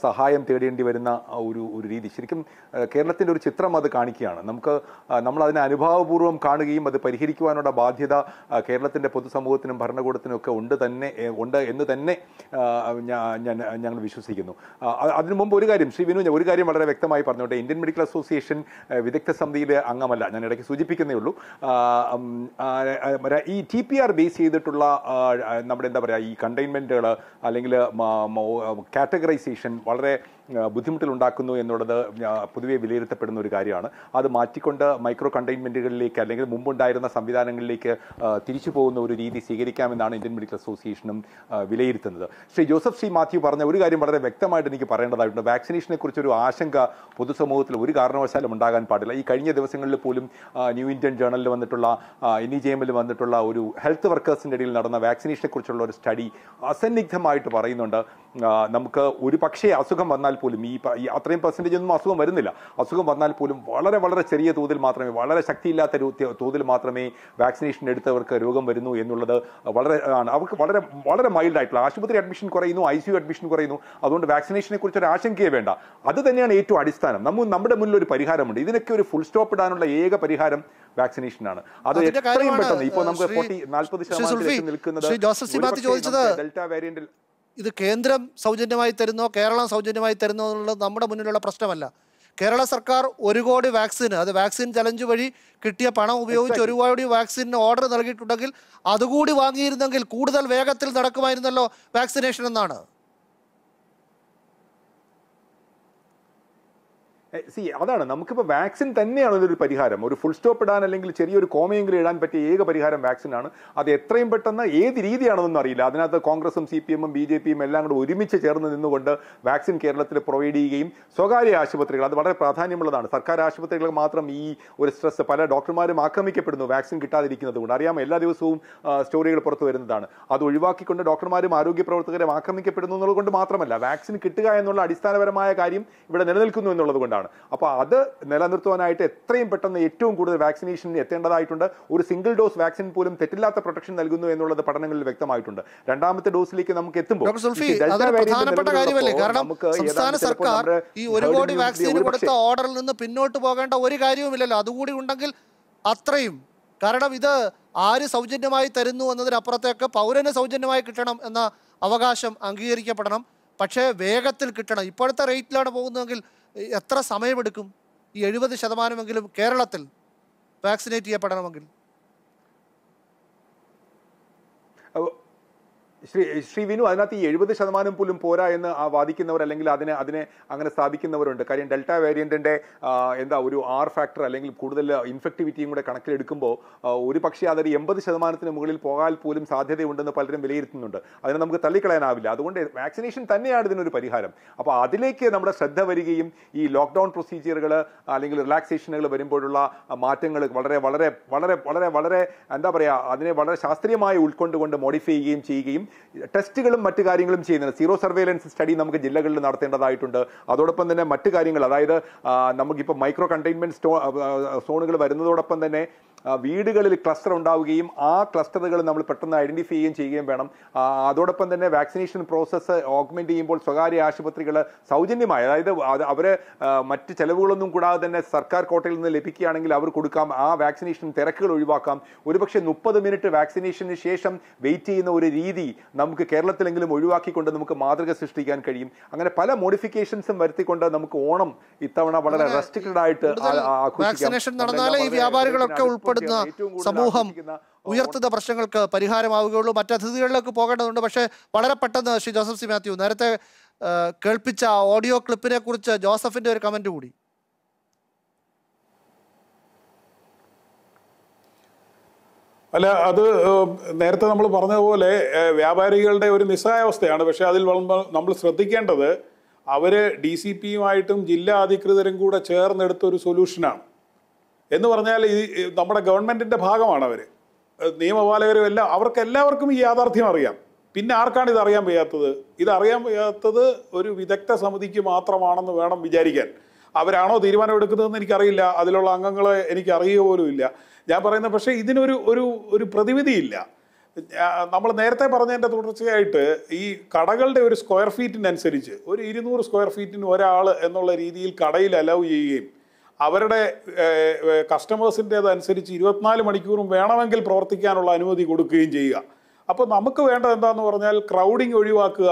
സഹായം തേടേണ്ടി വരുന്ന ഒരു ഒരു രീതി ശരിക്കും കേരളത്തിൻ്റെ ഒരു ചിത്രം അത് കാണിക്കുകയാണ് നമുക്ക് നമ്മൾ അതിനെ അനുഭാവപൂർവ്വം കാണുകയും അത് പരിഹരിക്കുവാനുള്ള ബാധ്യത കേരളത്തിൻ്റെ പൊതുസമൂഹത്തിനും ഭരണകൂടത്തിനും ഒക്കെ ഉണ്ട് തന്നെ ഉണ്ട് എന്ന് തന്നെ ഞങ്ങൾ വിശ്വസിക്കുന്നു അതിനു മുമ്പ് ഒരു കാര്യം ശ്രീ വിനു ഒരു കാര്യം വളരെ വ്യക്തമായി പറഞ്ഞോട്ടെ ഇന്ത്യൻ മെഡിക്കൽ അസോസിയേഷൻ വിദഗ്ധ സമിതിയിലെ അംഗമല്ല ഞാൻ ഇടയ്ക്ക് എനിക്ക് സൂചിപ്പിക്കുന്നേ ഉള്ളൂ ഈ ടി പി ആർ ബേസ് ചെയ്തിട്ടുള്ള നമ്മുടെ എന്താ പറയുക ഈ കണ്ടെയ്ൻമെൻറ്റുകൾ അല്ലെങ്കിൽ കാറ്റഗറൈസേഷൻ വളരെ ബുദ്ധിമുട്ടിലുണ്ടാക്കുന്നു എന്നുള്ളത് പൊതുവെ വിലയിരുത്തപ്പെടുന്ന ഒരു കാര്യമാണ് അത് മാറ്റിക്കൊണ്ട് മൈക്രോ കണ്ടെയ്ൻമെൻറ്റുകളിലേക്ക് അല്ലെങ്കിൽ മുമ്പുണ്ടായിരുന്ന സംവിധാനങ്ങളിലേക്ക് തിരിച്ചു പോകുന്ന ഒരു രീതി സ്വീകരിക്കാമെന്നാണ് ഇന്ത്യൻ മെഡിക്കൽ അസോസിയേഷനും വിലയിരുത്തുന്നത് ശ്രീ ജോസഫ് ശ്രീ മാത്യു പറഞ്ഞ ഒരു കാര്യം വളരെ വ്യക്തമായിട്ട് എനിക്ക് പറയേണ്ടതായിട്ടുണ്ട് വാക്സിനേഷനെ കുറിച്ചൊരു ആശങ്ക പൊതുസമൂഹത്തിൽ ഒരു കാരണവശാലും ഉണ്ടാകാൻ പാടില്ല ഈ കഴിഞ്ഞ ദിവസങ്ങളിൽ പോലും ന്യൂ ഇന്ത്യൻ ജേണലിൽ വന്നിട്ടുള്ള എൻ ഇ ജെ എമ്മിൽ വന്നിട്ടുള്ള ഒരു ഹെൽത്ത് വർക്കേഴ്സിൻ്റെ ഇടയിൽ നടന്ന വാക്സിനേഷനെക്കുറിച്ചുള്ള ഒരു സ്റ്റഡി അസന്നിഗ്ധമായിട്ട് പറയുന്നുണ്ട് നമുക്ക് ഒരു പക്ഷേ അസുഖം വന്നാൽ പോലും ഈ അത്രയും പെർസെൻറ്റേജ് ഒന്നും അസുഖം വരുന്നില്ല അസുഖം വന്നാൽ പോലും വളരെ വളരെ ചെറിയ തോതിൽ മാത്രമേ വളരെ ശക്തിയില്ലാത്ത തോതിൽ മാത്രമേ വാക്സിനേഷൻ എടുത്തവർക്ക് രോഗം വരുന്നു എന്നുള്ളത് വളരെ ആണ് അവർക്ക് വളരെ വളരെ മൈൽഡ് ആയിട്ടുള്ള ആശുപത്രി അഡ്മിഷൻ കുറയുന്നു ഐ സി യു അഡ്മിഷൻ കുറയുന്നു അതുകൊണ്ട് വാക്സിനേഷനെ കുറിച്ച് ഒരു ആശങ്കയെ വേണ്ട അത് തന്നെയാണ് ഏറ്റവും അടിസ്ഥാനം നമ്മൾ നമ്മുടെ മുന്നിൽ ഒരു പരിഹാരമുണ്ട് ഇതിനൊക്കെ ഒരു ഫുൾ സ്റ്റോപ്പ് ഇടാനുള്ള ഏക പരിഹാരം വാക്സിനേഷനാണ് അത് എത്രയും പെട്ടെന്ന് ഇപ്പോൾ നമുക്ക് ഫോർട്ടി നാൽപ്പത് ശതമാനത്തിലേക്ക് നിൽക്കുന്നത് ഡെൽറ്റ വേരിയന്റിൽ ഇത് കേന്ദ്രം സൗജന്യമായി തരുന്നോ കേരളം സൗജന്യമായി തരുന്നോ എന്നുള്ളത് നമ്മുടെ മുന്നിലുള്ള പ്രശ്നമല്ല കേരള സർക്കാർ ഒരു കോടി വാക്സിന് അത് വാക്സിൻ ചലഞ്ച് വഴി കിട്ടിയ പണം ഉപയോഗിച്ച് ഒരു കോടി വാക്സിന് ഓർഡർ നൽകിയിട്ടുണ്ടെങ്കിൽ അതുകൂടി വാങ്ങിയിരുന്നെങ്കിൽ കൂടുതൽ വേഗത്തിൽ നടക്കുമായിരുന്നല്ലോ വാക്സിനേഷൻ എന്നാണ് സി അതാണ് നമുക്കിപ്പോൾ വാക്സിൻ തന്നെയാണ് ഇതൊരു പരിഹാരം ഒരു ഫുൾ സ്റ്റോപ്പ് ഇടാൻ അല്ലെങ്കിൽ ചെറിയൊരു കോമയെങ്കിലും ഇടാൻ പറ്റിയ ഏക പരിഹാരം വാക്സിനാണ് അത് എത്രയും പെട്ടെന്ന് ഏത് രീതിയാണെന്നൊന്നും അറിയില്ല അതിനകത്ത് കോൺഗ്രസും സി പി എമ്മും ബി ജെ പിയും എല്ലാം കൂടെ ഒരുമിച്ച് ചേർന്ന് നിന്നുകൊണ്ട് വാക്സിൻ കേരളത്തിൽ പ്രൊവൈഡ് ചെയ്യുകയും സ്വകാര്യ ആശുപത്രികൾ അത് വളരെ പ്രാധാന്യമുള്ളതാണ് സർക്കാർ ആശുപത്രികൾ മാത്രം ഈ ഒരു സ്ട്രെസ് പല ഡോക്ടർമാരും ആക്രമിക്കപ്പെടുന്നു വാക്സിൻ കിട്ടാതിരിക്കുന്നത് കൊണ്ട് അറിയാമോ എല്ലാ ദിവസവും സ്റ്റോറികൾ പുറത്തു വരുന്നതാണ് അത് ഒഴിവാക്കിക്കൊണ്ട് ഡോക്ടർമാരും ആരോഗ്യ പ്രവർത്തകരും ആക്രമിക്കപ്പെടുന്നു എന്നുള്ളത് കൊണ്ട് മാത്രമല്ല വാക്സിൻ കിട്ടുക എന്നുള്ള അടിസ്ഥാനപരമായ കാര്യം ഇവിടെ നിലനിൽക്കുന്നു എന്നുള്ളത് കൊണ്ടാണ് എന്നുള്ളതാണ് അപ്പോൾ അത് നിലനിർത്തുവാനായിട്ട് എത്രയും പെട്ടെന്ന് ഏറ്റവും കൂടുതൽ വാക്സിനേഷൻ എത്തേണ്ടതായിട്ടുണ്ട് ഒരു സിംഗിൾ ഡോസ് വാക്സിൻ പോലും തെറ്റില്ലാത്ത പ്രൊട്ടക്ഷൻ നൽകുന്നു എന്നുള്ളത് പഠനങ്ങളിൽ വ്യക്തമായിട്ടുണ്ട് രണ്ടാമത്തെ ഡോസിലേക്ക് നമുക്ക് എത്തുമ്പോൾ പ്രധാനപ്പെട്ട കാരണം സംസ്ഥാന സർക്കാർ ഈ ഒരു കോടി വാക്സിൻ കൊടുത്ത ഓർഡറിൽ നിന്ന് പിന്നോട്ട് പോകേണ്ട ഒരു കാര്യവുമില്ലല്ലോ അതുകൂടി ഉണ്ടെങ്കിൽ അത്രയും കാരണം ഇത് ആര് സൗജന്യമായി തരുന്നു എന്നതിനപ്പുറത്തേക്ക് പൗരന് സൗജന്യമായി കിട്ടണം എന്ന അവകാശം അംഗീകരിക്കപ്പെടണം പക്ഷേ വേഗത്തിൽ കിട്ടണം ഇപ്പോഴത്തെ റേറ്റിലാണ് പോകുന്നതെങ്കിൽ എത്ര സമയമെടുക്കും ഈ എഴുപത് ശതമാനമെങ്കിലും കേരളത്തിൽ വാക്സിനേറ്റ് ചെയ്യപ്പെടണമെങ്കിൽ ശ്രീ ശ്രീ വിനു അതിനകത്ത് ഈ എഴുപത് ശതമാനം പോലും പോരാ എന്ന് ആ വാദിക്കുന്നവർ അല്ലെങ്കിൽ അതിനെ അതിനെ അങ്ങനെ സ്ഥാപിക്കുന്നവരുണ്ട് കാര്യം ഡെൽറ്റ വേരിയന്റിന്റെ എന്താ ഒരു ആർ ഫാക്ടർ അല്ലെങ്കിൽ കൂടുതൽ ഇൻഫെക്ടിവിറ്റിയും കൂടെ കണക്കിലെടുക്കുമ്പോൾ ഒരു പക്ഷേ അതൊരു എൺപത് ശതമാനത്തിന് മുകളിൽ പോകാൻ പോലും സാധ്യതയുണ്ടെന്ന് പലരും വിലയിരുത്തുന്നുണ്ട് അതിനെ നമുക്ക് തള്ളിക്കളയാനാവില്ല അതുകൊണ്ട് വാക്സിനേഷൻ തന്നെയാണ് ഇതിനൊരു പരിഹാരം അപ്പോൾ അതിലേക്ക് നമ്മുടെ ശ്രദ്ധ വരികയും ഈ ലോക്ക്ഡൗൺ പ്രൊസീജിയറുകൾ അല്ലെങ്കിൽ റിലാക്സേഷനുകൾ വരുമ്പോഴുള്ള മാറ്റങ്ങൾ വളരെ വളരെ വളരെ വളരെ വളരെ എന്താ പറയുക അതിനെ വളരെ ശാസ്ത്രീയമായി ഉൾക്കൊണ്ടുകൊണ്ട് മോഡിഫൈ ചെയ്യുകയും ചെയ്യുകയും ടെസ്റ്റുകളും മറ്റു കാര്യങ്ങളും ചെയ്യുന്നുണ്ട് സീറോ സർവേലൻസ് സ്റ്റഡി നമുക്ക് ജില്ലകളിൽ നടത്തേണ്ടതായിട്ടുണ്ട് അതോടൊപ്പം തന്നെ മറ്റു കാര്യങ്ങൾ അതായത് നമുക്കിപ്പോൾ മൈക്രോ കണ്ടെയ്ൻമെൻറ്റ് സോണുകൾ വരുന്നതോടൊപ്പം തന്നെ വീടുകളിൽ ക്ലസ്റ്റർ ഉണ്ടാവുകയും ആ ക്ലസ്റ്ററുകൾ നമ്മൾ പെട്ടെന്ന് ഐഡന്റിഫൈ ചെയ്യുകയും ചെയ്യുകയും വേണം അതോടൊപ്പം തന്നെ വാക്സിനേഷൻ പ്രോസസ്സ് ഓഗ്മെന്റ് ചെയ്യുമ്പോൾ സ്വകാര്യ ആശുപത്രികൾ സൗജന്യമായി അതായത് അവരെ മറ്റ് ചെലവുകളൊന്നും കൂടാതെ തന്നെ സർക്കാർ കോട്ടയിൽ നിന്ന് ലഭിക്കുകയാണെങ്കിൽ അവർ കൊടുക്കാം ആ വാക്സിനേഷൻ തിരക്കുകൾ ഒഴിവാക്കാം ഒരുപക്ഷെ മുപ്പത് മിനിറ്റ് വാക്സിനേഷന് ശേഷം വെയിറ്റ് ചെയ്യുന്ന ഒരു രീതി നമുക്ക് കേരളത്തിലെങ്കിലും ഒഴിവാക്കിക്കൊണ്ട് നമുക്ക് മാതൃക സൃഷ്ടിക്കാൻ കഴിയും അങ്ങനെ പല മോഡിഫിക്കേഷൻസും വരുത്തിക്കൊണ്ട് നമുക്ക് ഓണം ഇത്തവണ വളരെ റെസ്ട്രിക്റ്റഡ് ആയിട്ട് ആഘോഷിക്കാം ഉൾപ്പെടുന്ന സമൂഹം ഉയർത്തുന്ന പ്രശ്നങ്ങൾക്ക് പരിഹാരമാവുകയുള്ളൂ മറ്റ് അതിഥികളിലേക്ക് പോകേണ്ടതുണ്ട് പക്ഷേ വളരെ പെട്ടെന്ന് ശ്രീ ജോസഫ് സി മാത്യു നേരത്തെ കേൾപ്പിച്ച ഓഡിയോ ക്ലിപ്പിനെ കുറിച്ച് ജോസഫിന്റെ ഒരു കമന്റ് കൂടി അല്ല അത് നേരത്തെ നമ്മൾ പറഞ്ഞതുപോലെ വ്യാപാരികളുടെ ഒരു നിസ്സഹായാവസ്ഥയാണ് പക്ഷേ അതിൽ നമ്മൾ ശ്രദ്ധിക്കേണ്ടത് അവര് ഡി സി പിയുമായിട്ടും ജില്ലാ അധികൃതരും കൂടെ ചേർന്നെടുത്ത ഒരു സൊല്യൂഷനാണ് എന്ന് പറഞ്ഞാൽ ഈ നമ്മുടെ ഗവൺമെൻറ്റിൻ്റെ ഭാഗമാണ് അവർ നിയമപാലകരും എല്ലാം അവർക്ക് എല്ലാവർക്കും ഈ യാഥാർത്ഥ്യം അറിയാം പിന്നെ ആർക്കാണ് ഇത് അറിയാൻ വയ്യാത്തത് ഇത് അറിയാൻ വയ്യാത്തത് ഒരു വിദഗ്ധ സമിതിക്ക് മാത്രമാണെന്ന് വേണം വിചാരിക്കാൻ അവരാണോ തീരുമാനമെടുക്കുന്നതെന്ന് എനിക്കറിയില്ല അതിലുള്ള അംഗങ്ങളെ എനിക്ക് അറിയുക പോലും ഇല്ല ഞാൻ പറയുന്ന പക്ഷേ ഇതിനൊരു ഒരു ഒരു പ്രതിവിധിയില്ല നമ്മൾ നേരത്തെ പറഞ്ഞതിൻ്റെ തുടർച്ചയായിട്ട് ഈ കടകളുടെ ഒരു സ്ക്വയർ ഫീറ്റിനനുസരിച്ച് ഒരു ഇരുന്നൂറ് സ്ക്വയർ ഫീറ്റിന് ഒരാൾ എന്നുള്ള രീതിയിൽ കടയിൽ അലൗ ചെയ്യുകയും അവരുടെ അനുസരിച്ച് ഇരുപത്തിനാല് മണിക്കൂറും വേണമെങ്കിൽ പ്രവർത്തിക്കാനുള്ള അനുമതി കൊടുക്കുകയും ചെയ്യുക അപ്പോൾ നമുക്ക് വേണ്ടത് എന്താണെന്ന് പറഞ്ഞാൽ ക്രൗഡിങ് ഒഴിവാക്കുക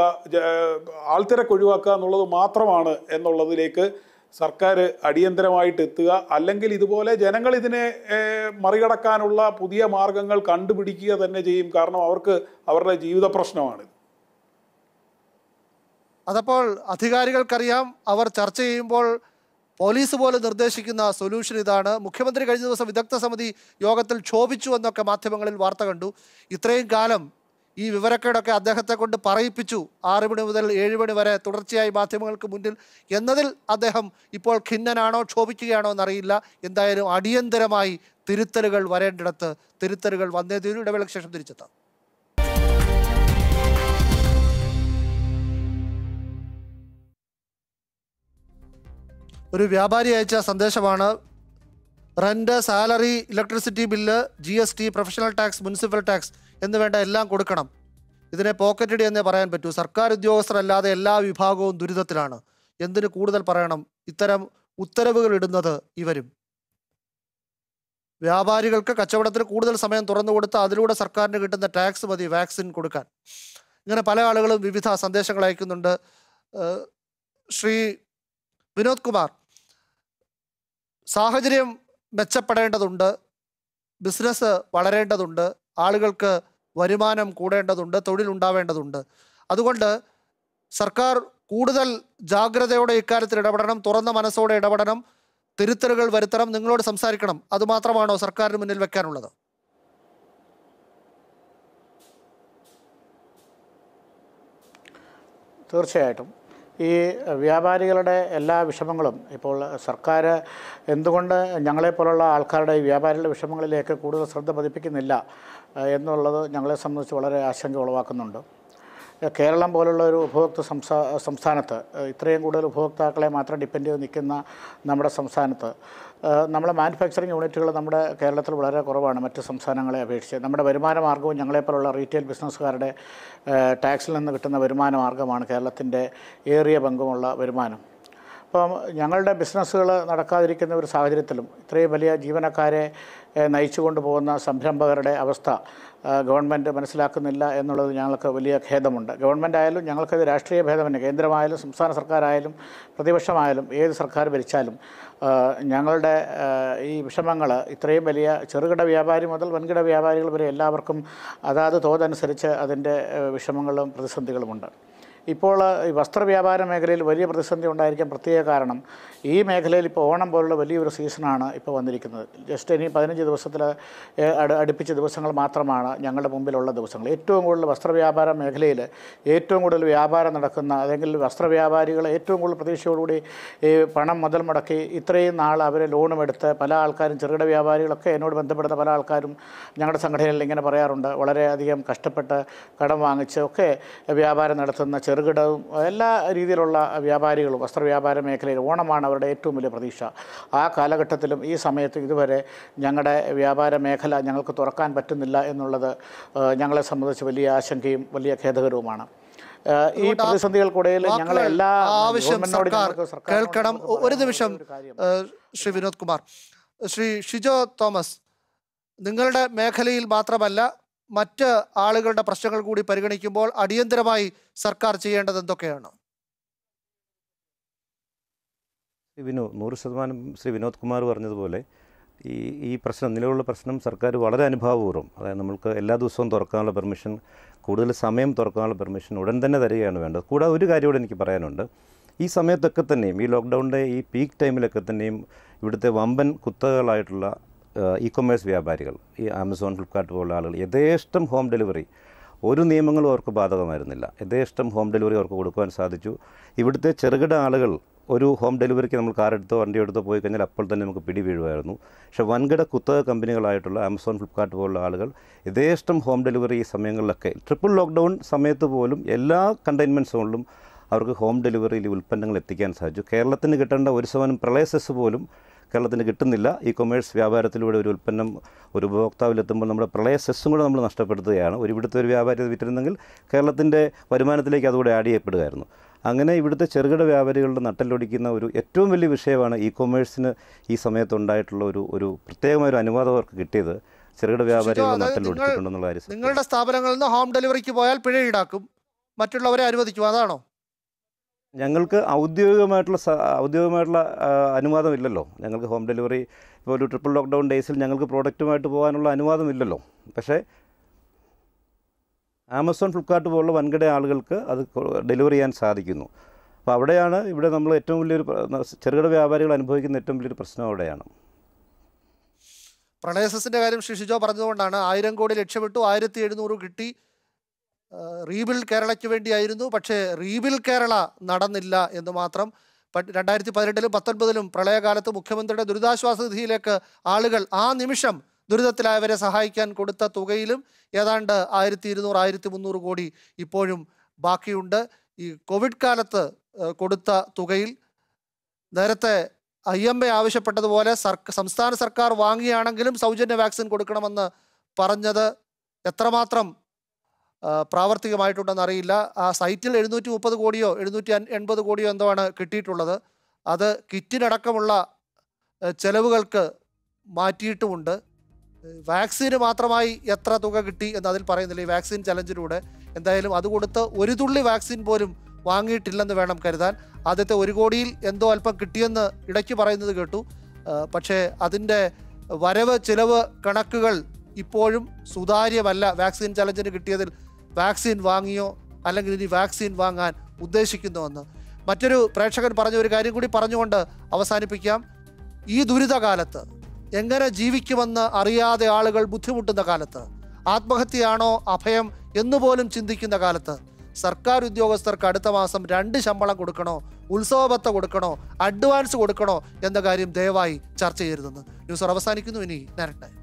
ആൾത്തിരക്ക് ഒഴിവാക്കുക എന്നുള്ളത് മാത്രമാണ് എന്നുള്ളതിലേക്ക് സർക്കാർ അടിയന്തരമായിട്ട് എത്തുക അല്ലെങ്കിൽ ഇതുപോലെ ജനങ്ങൾ ഇതിനെ മറികടക്കാനുള്ള പുതിയ മാർഗങ്ങൾ കണ്ടുപിടിക്കുക തന്നെ ചെയ്യും കാരണം അവർക്ക് അവരുടെ ജീവിത പ്രശ്നമാണിത് അതപ്പോൾ അധികാരികൾക്കറിയാം അവർ ചർച്ച ചെയ്യുമ്പോൾ പോലീസ് പോലെ നിർദ്ദേശിക്കുന്ന സൊല്യൂഷൻ ഇതാണ് മുഖ്യമന്ത്രി കഴിഞ്ഞ ദിവസം വിദഗ്ധ സമിതി യോഗത്തിൽ ക്ഷോഭിച്ചു എന്നൊക്കെ മാധ്യമങ്ങളിൽ വാർത്ത കണ്ടു ഇത്രയും കാലം ഈ വിവരക്കേടൊക്കെ അദ്ദേഹത്തെ കൊണ്ട് പറയിപ്പിച്ചു ആറ് മണി മുതൽ ഏഴ് മണി വരെ തുടർച്ചയായി മാധ്യമങ്ങൾക്ക് മുന്നിൽ എന്നതിൽ അദ്ദേഹം ഇപ്പോൾ ഖിന്നനാണോ ക്ഷോഭിക്കുകയാണോ എന്നറിയില്ല എന്തായാലും അടിയന്തരമായി തിരുത്തലുകൾ വരേണ്ടിടത്ത് തിരുത്തലുകൾ വന്നേ തീരും ഇടവേളയ്ക്ക് ശേഷം തിരിച്ചെത്താം ഒരു വ്യാപാരി അയച്ച സന്ദേശമാണ് rent salary electricity bill G S T professional tax municipal tax എന്നുവേണ്ട എല്ലാം കൊടുക്കണം ഇതിനെ പോക്കറ്റഡി എന്നേ പറയാൻ പറ്റൂ സർക്കാർ ഉദ്യോഗസ്ഥരല്ലാതെ എല്ലാ വിഭാഗവും ദുരിതത്തിലാണ് എന്തിന് കൂടുതൽ പറയണം ഇത്തരം ഉത്തരവുകൾ ഇടുന്നത് ഇവരും വ്യാപാരികൾക്ക് കച്ചവടത്തിന് കൂടുതൽ സമയം തുറന്നു കൊടുത്ത് അതിലൂടെ സർക്കാരിന് കിട്ടുന്ന ടാക്സ് മതി വാക്സിൻ കൊടുക്കാൻ ഇങ്ങനെ പല ആളുകളും വിവിധ സന്ദേശങ്ങൾ അയക്കുന്നുണ്ട് ശ്രീ വിനോദ് കുമാർ സാഹചര്യം മെച്ചപ്പെടേണ്ടതുണ്ട് ബിസിനസ് വളരേണ്ടതുണ്ട് ആളുകൾക്ക് വരുമാനം കൂടേണ്ടതുണ്ട് തൊഴിലുണ്ടാവേണ്ടതുണ്ട് അതുകൊണ്ട് സർക്കാർ കൂടുതൽ ജാഗ്രതയോടെ ഇക്കാര്യത്തിൽ ഇടപെടണം തുറന്ന മനസ്സോടെ ഇടപെടണം തിരുത്തലുകൾ വരുത്തണം നിങ്ങളോട് സംസാരിക്കണം അതുമാത്രമാണോ സർക്കാരിന് മുന്നിൽ വെക്കാനുള്ളത് തീർച്ചയായിട്ടും ഈ വ്യാപാരികളുടെ എല്ലാ വിഷമങ്ങളും ഇപ്പോൾ സർക്കാർ എന്തുകൊണ്ട് ഞങ്ങളെപ്പോലുള്ള ആൾക്കാരുടെ വ്യാപാരികളുടെ വിഷമങ്ങളിലേക്ക് കൂടുതൽ ശ്രദ്ധ പതിപ്പിക്കുന്നില്ല എന്നുള്ളത് ഞങ്ങളെ സംബന്ധിച്ച് വളരെ ആശങ്ക ഉളവാക്കുന്നുണ്ട് കേരളം പോലുള്ള ഒരു ഉപഭോക്തൃ സംസ്ഥാ സംസ്ഥാനത്ത് ഇത്രയും കൂടുതൽ ഉപഭോക്താക്കളെ മാത്രം ഡിപ്പെൻഡ് ചെയ്ത് നിൽക്കുന്ന നമ്മുടെ സംസ്ഥാനത്ത് നമ്മുടെ മാനുഫാക്ചറിങ് യൂണിറ്റുകൾ നമ്മുടെ കേരളത്തിൽ വളരെ കുറവാണ് മറ്റ് സംസ്ഥാനങ്ങളെ അപേക്ഷിച്ച് നമ്മുടെ വരുമാന മാർഗവും ഞങ്ങളെപ്പോലുള്ള റീറ്റെയിൽ ബിസിനസ്സുകാരുടെ ടാക്സിൽ നിന്ന് കിട്ടുന്ന വരുമാന മാർഗ്ഗമാണ് കേരളത്തിൻ്റെ ഏറിയ പങ്കുമുള്ള വരുമാനം അപ്പം ഞങ്ങളുടെ ബിസിനസ്സുകൾ നടക്കാതിരിക്കുന്ന ഒരു സാഹചര്യത്തിലും ഇത്രയും വലിയ ജീവനക്കാരെ നയിച്ചു കൊണ്ടുപോകുന്ന സംരംഭകരുടെ അവസ്ഥ ഗവൺമെൻറ് മനസ്സിലാക്കുന്നില്ല എന്നുള്ളത് ഞങ്ങൾക്ക് വലിയ ഖേദമുണ്ട് ഗവൺമെൻറ് ആയാലും ഞങ്ങൾക്കത് രാഷ്ട്രീയ ഭേദമന്യേ കേന്ദ്രമായാലും സംസ്ഥാന സർക്കാരായാലും പ്രതിപക്ഷമായാലും ഏത് സർക്കാർ ഭരിച്ചാലും ഞങ്ങളുടെ ഈ വിഷമങ്ങൾ ഇത്രയും വലിയ ചെറുകിട വ്യാപാരി മുതൽ വൻകിട വ്യാപാരികൾ വരെ എല്ലാവർക്കും അതാത് തോതനുസരിച്ച് അതിൻ്റെ വിഷമങ്ങളും പ്രതിസന്ധികളുമുണ്ട് ഇപ്പോൾ ഈ വസ്ത്രവ്യാപാര മേഖലയിൽ വലിയ പ്രതിസന്ധി ഉണ്ടായിരിക്കാൻ പ്രത്യേക കാരണം ഈ മേഖലയിൽ ഇപ്പോൾ ഓണം പോലുള്ള വലിയൊരു സീസണാണ് ഇപ്പോൾ വന്നിരിക്കുന്നത് ജസ്റ്റ് ഇനി പതിനഞ്ച് ദിവസത്തിൽ അടുപ്പിച്ച ദിവസങ്ങൾ മാത്രമാണ് ഞങ്ങളുടെ മുമ്പിലുള്ള ദിവസങ്ങൾ ഏറ്റവും കൂടുതൽ വസ്ത്രവ്യാപാര മേഖലയിൽ ഏറ്റവും കൂടുതൽ വ്യാപാരം നടക്കുന്ന അല്ലെങ്കിൽ വസ്ത്രവ്യാപാരികൾ ഏറ്റവും കൂടുതൽ പ്രതീക്ഷയോടുകൂടി ഈ പണം മുതൽ മുടക്കി ഇത്രയും നാൾ അവർ ലോണും എടുത്ത് പല ആൾക്കാരും ചെറുകിട വ്യാപാരികളൊക്കെ എന്നോട് ബന്ധപ്പെടുന്ന പല ആൾക്കാരും ഞങ്ങളുടെ സംഘടനയിൽ ഇങ്ങനെ പറയാറുണ്ട് വളരെയധികം കഷ്ടപ്പെട്ട് കടം വാങ്ങിച്ച് ഒക്കെ വ്യാപാരം നടത്തുന്ന ചെറു ചെറുകിടവും എല്ലാ രീതിയിലുള്ള വ്യാപാരികളും വസ്ത്രവ്യാപാര മേഖലയിൽ ഓണമാണ് അവരുടെ ഏറ്റവും വലിയ പ്രതീക്ഷ ആ കാലഘട്ടത്തിലും ഈ സമയത്തും ഇതുവരെ ഞങ്ങളുടെ വ്യാപാര മേഖല ഞങ്ങൾക്ക് തുറക്കാൻ പറ്റുന്നില്ല എന്നുള്ളത് ഞങ്ങളെ സംബന്ധിച്ച് വലിയ ആശങ്കയും വലിയ ഖേദകരവുമാണ് ഈ പ്രതിസന്ധികൾക്കിടയിൽ ഞങ്ങളെ എല്ലാ ആവശ്യം കേൾക്കണം ഒരു നിമിഷം ശ്രീ വിനോദ് കുമാർ ശ്രീ ഷിജോ തോമസ് നിങ്ങളുടെ മേഖലയിൽ മാത്രമല്ല മറ്റ് ആളുകളുടെ പ്രശ്നങ്ങൾ കൂടി പരിഗണിക്കുമ്പോൾ അടിയന്തരമായി സർക്കാർ ചെയ്യേണ്ടത് എന്തൊക്കെയാണ് ശ്രീ വിനോദ് നൂറ് ശതമാനം ശ്രീ വിനോദ് കുമാർ പറഞ്ഞതുപോലെ ഈ ഈ പ്രശ്നം നിലവിലുള്ള പ്രശ്നം സർക്കാർ വളരെ അനുഭാവപൂർവ്വം അതായത് നമ്മൾക്ക് എല്ലാ ദിവസവും തുറക്കാനുള്ള പെർമിഷൻ കൂടുതൽ സമയം തുറക്കാനുള്ള പെർമിഷൻ ഉടൻ തന്നെ തരികയാണ് വേണ്ടത് കൂടാതെ ഒരു കാര്യം കൂടെ എനിക്ക് പറയാനുണ്ട് ഈ സമയത്തൊക്കെ തന്നെയും ഈ ലോക്ക്ഡൗണിൻ്റെ ഈ പീക്ക് ടൈമിലൊക്കെ തന്നെയും ഇവിടുത്തെ വമ്പൻ കുത്തകളായിട്ടുള്ള ഇ കൊമേഴ്സ് വ്യാപാരികൾ ഈ ആമസോൺ ഫ്ലിപ്കാർട്ട് പോലുള്ള ആളുകൾ യഥേഷ്ടം ഹോം ഡെലിവറി ഒരു നിയമങ്ങളും അവർക്ക് ബാധകമായിരുന്നില്ല യഥേഷ്ടം ഹോം ഡെലിവറി അവർക്ക് കൊടുക്കുവാൻ സാധിച്ചു ഇവിടുത്തെ ചെറുകിട ആളുകൾ ഒരു ഹോം ഡെലിവറിക്ക് നമ്മൾ കാർ എടുത്തോ വണ്ടി എടുത്തോ പോയി കഴിഞ്ഞാൽ അപ്പോൾ തന്നെ നമുക്ക് പിടി വീഴുമായിരുന്നു പക്ഷേ വൻകിട കുത്തക കമ്പനികളായിട്ടുള്ള ആമസോൺ ഫ്ലിപ്കാർട്ട് പോലുള്ള ആളുകൾ യഥേഷ്ടം ഹോം ഡെലിവറി ഈ സമയങ്ങളിലൊക്കെ ട്രിപ്പിൾ ലോക്ക്ഡൗൺ സമയത്ത് പോലും എല്ലാ കണ്ടെയ്ൻമെൻറ്റ് സോണിലും അവർക്ക് ഹോം ഡെലിവറിയിൽ ഉൽപ്പന്നങ്ങൾ എത്തിക്കാൻ സാധിച്ചു കേരളത്തിന് കിട്ടേണ്ട ഒരു ശതമാനം പ്രളയസസ് പോലും കേരളത്തിന് കിട്ടുന്നില്ല ഇ കൊമേഴ്സ് വ്യാപാരത്തിലൂടെ ഒരു ഉൽപ്പന്നം ഒരു ഉപഭോക്താവിലെത്തുമ്പോൾ നമ്മുടെ പ്രളയ സെസ്സും കൂടെ നമ്മൾ നഷ്ടപ്പെടുത്തുകയാണ് ഒരു ഇവിടുത്തെ ഒരു വ്യാപാരി വിറ്റിരുന്നെങ്കിൽ കേരളത്തിൻ്റെ വരുമാനത്തിലേക്ക് അതുകൂടെ ആഡ് ചെയ്യപ്പെടുകയായിരുന്നു അങ്ങനെ ഇവിടുത്തെ ചെറുകിട വ്യാപാരികളുടെ നട്ടലൊടിക്കുന്ന ഒരു ഏറ്റവും വലിയ വിഷയമാണ് ഇ കൊമേഴ്സിന് ഈ സമയത്തുണ്ടായിട്ടുള്ള ഒരു ഒരു പ്രത്യേകമായ ഒരു അനുവാദം അവർക്ക് കിട്ടിയത് ചെറുകിട വ്യാപാരികളുടെ നട്ടലൊടിച്ചിട്ടുണ്ടെന്നുള്ള കാര്യം നിങ്ങളുടെ സ്ഥാപനങ്ങളിൽ നിന്ന് ഹോം ഡെലിവറിക്ക് പോയാൽ പിഴ ഈടാക്കും മറ്റുള്ളവരെ അനുവദിക്കും അതാണോ ഞങ്ങൾക്ക് ഔദ്യോഗികമായിട്ടുള്ള ഔദ്യോഗികമായിട്ടുള്ള അനുവാദമില്ലല്ലോ ഞങ്ങൾക്ക് ഹോം ഡെലിവറി ഇപ്പോൾ ഒരു ട്രിപ്പിൾ ലോക്ക്ഡൗൺ ഡേയ്സിൽ ഞങ്ങൾക്ക് പ്രോഡക്റ്റുമായിട്ട് പോകാനുള്ള അനുവാദമില്ലല്ലോ പക്ഷേ ആമസോൺ ഫ്ലിപ്കാർട്ട് പോലുള്ള വൻകിട ആളുകൾക്ക് അത് ഡെലിവറി ചെയ്യാൻ സാധിക്കുന്നു അപ്പോൾ അവിടെയാണ് ഇവിടെ നമ്മൾ ഏറ്റവും വലിയൊരു ചെറുകിട വ്യാപാരികൾ അനുഭവിക്കുന്ന ഏറ്റവും വലിയൊരു പ്രശ്നം അവിടെയാണ് പ്രണയസസിൻ്റെ കാര്യം ശിഷിജോ പറഞ്ഞതുകൊണ്ടാണ് ആയിരം കോടി ലക്ഷ്യമിട്ടു ആയിരത്തി എഴുന്നൂറ് കിട്ടി റീബിൽഡ് കേരളയ്ക്ക് വേണ്ടിയായിരുന്നു പക്ഷേ റീബിൽ കേരള നടന്നില്ല എന്ന് മാത്രം രണ്ടായിരത്തി പതിനെട്ടിലും പത്തൊൻപതിലും പ്രളയകാലത്ത് മുഖ്യമന്ത്രിയുടെ ദുരിതാശ്വാസ നിധിയിലേക്ക് ആളുകൾ ആ നിമിഷം ദുരിതത്തിലായവരെ സഹായിക്കാൻ കൊടുത്ത തുകയിലും ഏതാണ്ട് ആയിരത്തി ഇരുന്നൂറ് ആയിരത്തി മുന്നൂറ് കോടി ഇപ്പോഴും ബാക്കിയുണ്ട് ഈ കോവിഡ് കാലത്ത് കൊടുത്ത തുകയിൽ നേരത്തെ ഐ എം എ ആവശ്യപ്പെട്ടതുപോലെ സംസ്ഥാന സർക്കാർ വാങ്ങിയാണെങ്കിലും സൗജന്യ വാക്സിൻ കൊടുക്കണമെന്ന് പറഞ്ഞത് എത്രമാത്രം പ്രാവർത്തികമായിട്ടുണ്ടെന്ന് അറിയില്ല ആ സൈറ്റിൽ എഴുന്നൂറ്റി മുപ്പത് കോടിയോ എഴുന്നൂറ്റി എൺപത് കോടിയോ എന്തോ ആണ് കിട്ടിയിട്ടുള്ളത് അത് കിറ്റിനടക്കമുള്ള ചെലവുകൾക്ക് മാറ്റിയിട്ടുമുണ്ട് വാക്സിന് മാത്രമായി എത്ര തുക കിട്ടി എന്ന് അതിൽ പറയുന്നില്ല ഈ വാക്സിൻ ചലഞ്ചിലൂടെ എന്തായാലും അത് കൊടുത്ത് ഒരു തുള്ളി വാക്സിൻ പോലും വാങ്ങിയിട്ടില്ലെന്ന് വേണം കരുതാൻ ആദ്യത്തെ ഒരു കോടിയിൽ എന്തോ അല്പം കിട്ടിയെന്ന് ഇടയ്ക്ക് പറയുന്നത് കേട്ടു പക്ഷേ അതിൻ്റെ വരവ് ചിലവ് കണക്കുകൾ ഇപ്പോഴും സുതാര്യമല്ല വാക്സിൻ ചലഞ്ചിന് കിട്ടിയതിൽ വാക്സിൻ വാങ്ങിയോ അല്ലെങ്കിൽ ഇനി വാക്സിൻ വാങ്ങാൻ ഉദ്ദേശിക്കുന്നുവെന്ന് മറ്റൊരു പ്രേക്ഷകൻ പറഞ്ഞ ഒരു കാര്യം കൂടി പറഞ്ഞുകൊണ്ട് അവസാനിപ്പിക്കാം ഈ ദുരിതകാലത്ത് എങ്ങനെ ജീവിക്കുമെന്ന് അറിയാതെ ആളുകൾ ബുദ്ധിമുട്ടുന്ന കാലത്ത് ആത്മഹത്യയാണോ അഭയം എന്നുപോലും ചിന്തിക്കുന്ന കാലത്ത് സർക്കാർ ഉദ്യോഗസ്ഥർക്ക് അടുത്ത മാസം രണ്ട് ശമ്പളം കൊടുക്കണോ ഉത്സവബത്ത കൊടുക്കണോ അഡ്വാൻസ് കൊടുക്കണോ എന്ന കാര്യം ദയവായി ചർച്ച ചെയ്യരുതെന്ന് ന്യൂസ് അവസാനിക്കുന്നു ഇനി നേരട്ടെ